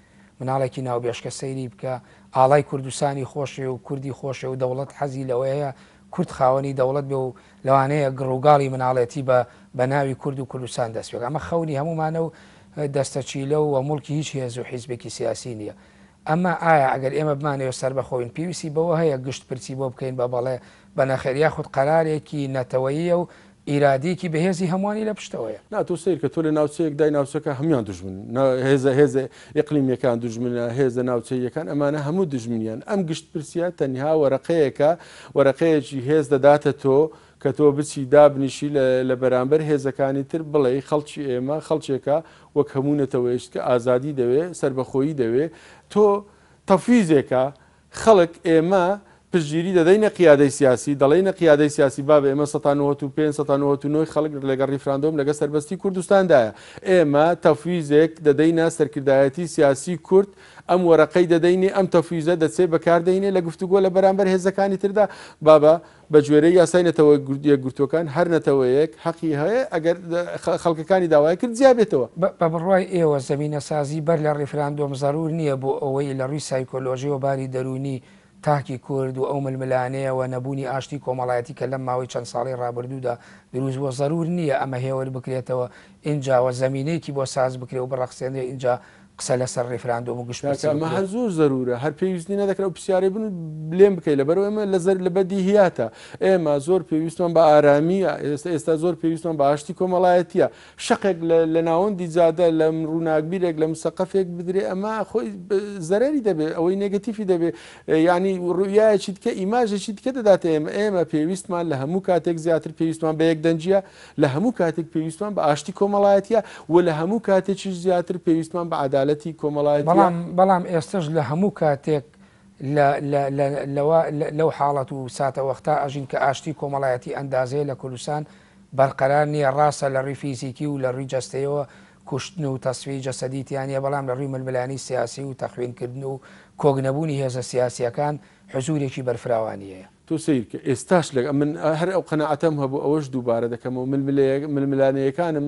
مناڵێکی ناوبێشکە سەیری بکە ئاڵای کوردستانی خۆشی و کوردی خۆشی و دەوڵەت حەزی لەوەیە کورد خاوەنی دەوڵەت بێ و لەوانەیە گڕووگاڵی مناڵێتی بە بە ناوی کورد و کوردستان دەستێک ئەمە خەونی هەمومانە و دەستەچیلە و ملکی هیچ هێز و حیزبێکی سیاسی نییە ئەمە ئایا ئەگەر ئێمە بمانەوە سەر بەخۆین پێویستی بەوە هەیە گشت پرسی بۆ بکەین بە بەڵێ بە نەخێریا خودت قەرارێکی نەتەوەیە و ئیرادیکی بەهێزی هەمووانی لە پشتەوەە ناتۆ سیر کە تۆ لە ناوچەیەک دای ناوچەکە هەمویان دژمن هێزە هێزە ئقلیمیەکان دژمنە هێزە ناوچەیەکان ئەمانە هەموو دژمنیان ئەم گشت پرسیە تەنها وەرەقەیەکە وەرەقەیەکی هێز دەداتە تۆ کە تۆ بچی دابنیشی لە بەرامبەر هێزەکانی تر بڵێ خەڵکی ئێمە خەڵچێکە وەک هەمونەتەوەیشت کە ئازادی دەوێ سربەخۆیی دەوێ تۆ تەفیزێکە خەڵک ئێمە پژگیری دەدەینە قیادەی سیاسی دەڵێنە قیادەی سیاسی باب ئێمە 1995 خەڵک لەگە ریفراندۆم لەگە سربەستی کوردستاندایە ئێمە تەفیزێک دەدەینە سەرکردایەتی سیاسی کورد ئەم وەرەقەی دەدەینێ ئەم تەفیزە دەچێت بەکاردەینێ لە گفتوگۆ لە بەرامبەر هێزەکانی تردا بابە بە گوێرەی یاساینەتەوە گردیە گرتوەکان هەر نەتەوەیەک حەقی هەیە ئەگەر خەڵکەکانی داوای کرد زیابێتەوە بە بڕای ئێوە زمینە سازی بەر لە ڕێفراندۆم زەرور نییە بۆ ئەوەی لە ڕووی سایکۆلۆژی و باری دەرونی تاکی کورد و ئەو ململانەیەەوە نەبوونی ئاشتی کۆمەڵایەتی کە لەم ماوەی چەند ساڵی ڕابردوودا دروست بۆ زەرور نییە ئەمە هێوەر بکرێتەوە اینجاوە زمینەیەکی بۆ ساز بکرێ و بڕەخسێنێ اینجا قسە لەسەر ڕێفراندۆ و گشتمە هەر زۆر زەرورە هەر پێویستی نەدەکرا پرسیارێ بن لێم بکەیت لە بەرەوە ئمە لەزەر لە بەدی هیاتە ئێمە زۆر پێویستمان بە ئارامی ئێستا ئێستا زۆر پێویستمان بە ئاشتی کۆمەڵایەتیە شقێک لە ناوەندی جادە لە ڕووناکبیرێک لە مسەقفێک بدرێ ئەمە خۆی زەرری دەبێت ئەوەی نگەتیفی دەبێت ینی ڕویایەکی تکە ئیماژێکی تکە دەدات ئێمە ئێمە پێویستمان لە هەموو کاتێک زیاتر پێویستمان بە یەک دەنجە لە هەموو کاتێک پێویستمان بە ئاشتی کۆمەڵایەتە و لە هەموو کاتێکی زیاتر پێویستمان بە عدالە عدالەتی کۆمەڵایەت بەڵام بەڵام ئێستش لە هەموو کاتێک لەو حاڵەت و ساتە وەختا ئەژین کە ئاشتی کۆمەڵایەتی ئەندازەیە لە کولوسان بەرقەران نیە ڕاستە لە ڕی فیزیکی و لە ڕی جستەوە کوشتن و تەسوی جەسەدیتیانە بەڵام لە ڕووی ململانی سیاسی و تەخوێنکردن و کۆگنەبوونی هێزە سیاسیەکان حزورێکی بەرفراوانیەیە تۆ سیرکە ئێستاش لە من هەر ئەو قەنەعەتەم هەبوو ئەوەش دووبارە دەکەمەوە ململانەیەکانم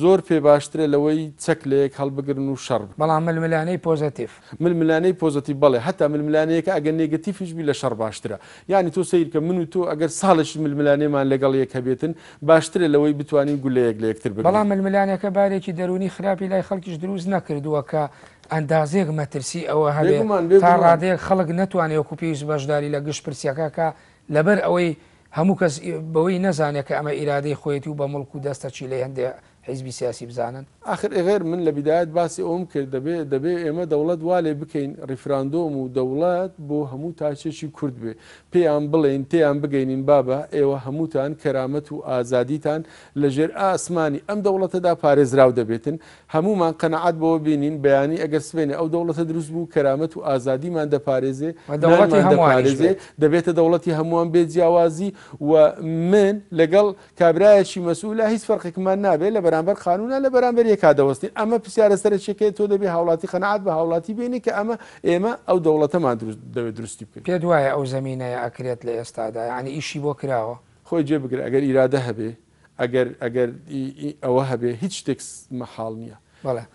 زۆر پێ باشترە لەوەی چەک لەیەک هەڵبگرن و شەڕ بەڵام ململانەی پۆزتیف ململانەی پۆزتی بڵێ هەتا ململانەیەکە ئەگەر نێگەتیفیشبی لە شەڕ باشترە ینی تۆ سیرکە من و تۆ ئەگەر ساڵش ململانێمان لەگەڵ یەک هەبێتن باشترە لەوەی بتوانین گولەیەک لە یەکتر بڵام ململانەکە بارێکی دەرونی خراپی لای خەڵکیش دروست نەکردووە کە ئەندازێک مەترسی ئەوە هەبێ تا ڕادەیە خەڵک نتوانێت وەکو پێویست بەشداری لە گشت پرسیەکەکە لەبەر ئەوەی هەموو کەس بەوەی نەزانێت کە ئەمە ئیرادەی خۆیەتی و بە مڵک و دەستە چی لە هەندێ حیزبی سیاسی بزانن آخر ئێغێر من لە بیداەت باسی ئەوم کرد دەبێت دەبێت ئێمە دەوڵەت والێ بکەین ریفراندۆم و دەوڵات بۆ هەموو تاچێکی کورد بێ پێیان بڵێن تیان بگەینین بابە ئێوە هەمووتان کەرامەت و ئازادیتان لەژێر ئاسمانی ئەم دەوڵەتەدا پارێزراو دەبێتن هەمومان قەنەعات بەوە بینین بەیانی ئەگەر سوێنێ ئەو دەوڵەتە دروست بوو کەرامەت و ئازادیمان دەپارێزێ دەپارێزێ دەبێتە دەوڵەتی هەمووان بێ جیاوازی و من لەگەڵ کابراایەکی مەسوولا هیچ فەرقێکمان نابێت لە بەر بەرامبەر خانونا لە بەرامبەر یەکا دەوەستین ئەمە پرسیارە سەرچەکەی تۆ دەبێ هاوڵاتی قەنعات بە هاوڵاتی بینی کە ئەمە ئێمە ئەو دەوڵەتەمان دەوێت درستی بکەین پێ دوایە ئەو زمینەیە ئەکرێت لە ئێستادا ینی ئیشی بۆ کراوە خۆی جێبگر ئەگەر ئیرادە هەبێ ئەگەر ئەگەر ئەوە هەبێ هیچ شتێک مەحاڵ نییە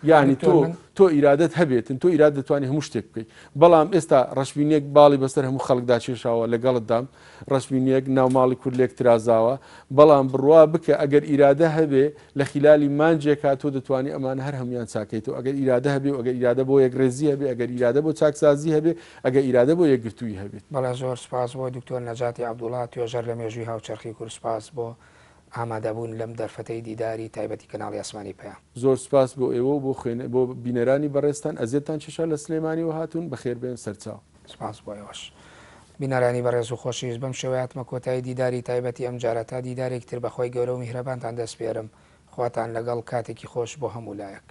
یعنی تۆ تۆ ایرادت هەبێتن تۆ ایراد دەتوانانی هەموو شتێک بکەیت بەڵام ئێستا ڕشبینیەک باڵی بەسەر هەموو خەڵکدا چێشاوە لەگەڵتدام ڕشبینیەک ناوماڵی کورلێک ترازاوە بەڵام بڕوا بکە ئەگەر ئیرادە هەبێ لە خلالی مانجێکا تۆ دەتوانانی ئەمان هەر هەمان چاکەیت و ئەگەر ئیرادە هەبێ ئەگەر ئیرادە بۆ یەکڕێزی هەبێ ئەگەر ئیرادە بۆ چاکسازی هەبێ ئەگە ئیرادە بۆ یەکگرتووی هەبێت بەڵا زۆر سپاس بۆ دکتۆر نەجاتی عبدوڵات توێژەر لە مێژوی هاوچەرخی کورسپاس بۆ ئامادەبوون لەم دەرفەتەی دیداری تایبەتی کەناڵی ئاسمانی پێیان زۆر سپاس بۆ ئێوە بۆ خوێن بۆ بینەرانی بەڕێستان ئەزیێتان چشە لە سلێمانی و هاتون بەخێربێن سەرچاو سپاس بۆ ئێوەش بینارانی بەڕێز و خۆشیز بەم شێوەیەتمە کۆتایی دیداری تایبەتی ئەم جارە تا دیدارێک تر بەخۆی گەورە و میهرەبانتان دەست پێرم خواتان لەگەڵ کاتێکی خۆش بۆ هەمولایەک.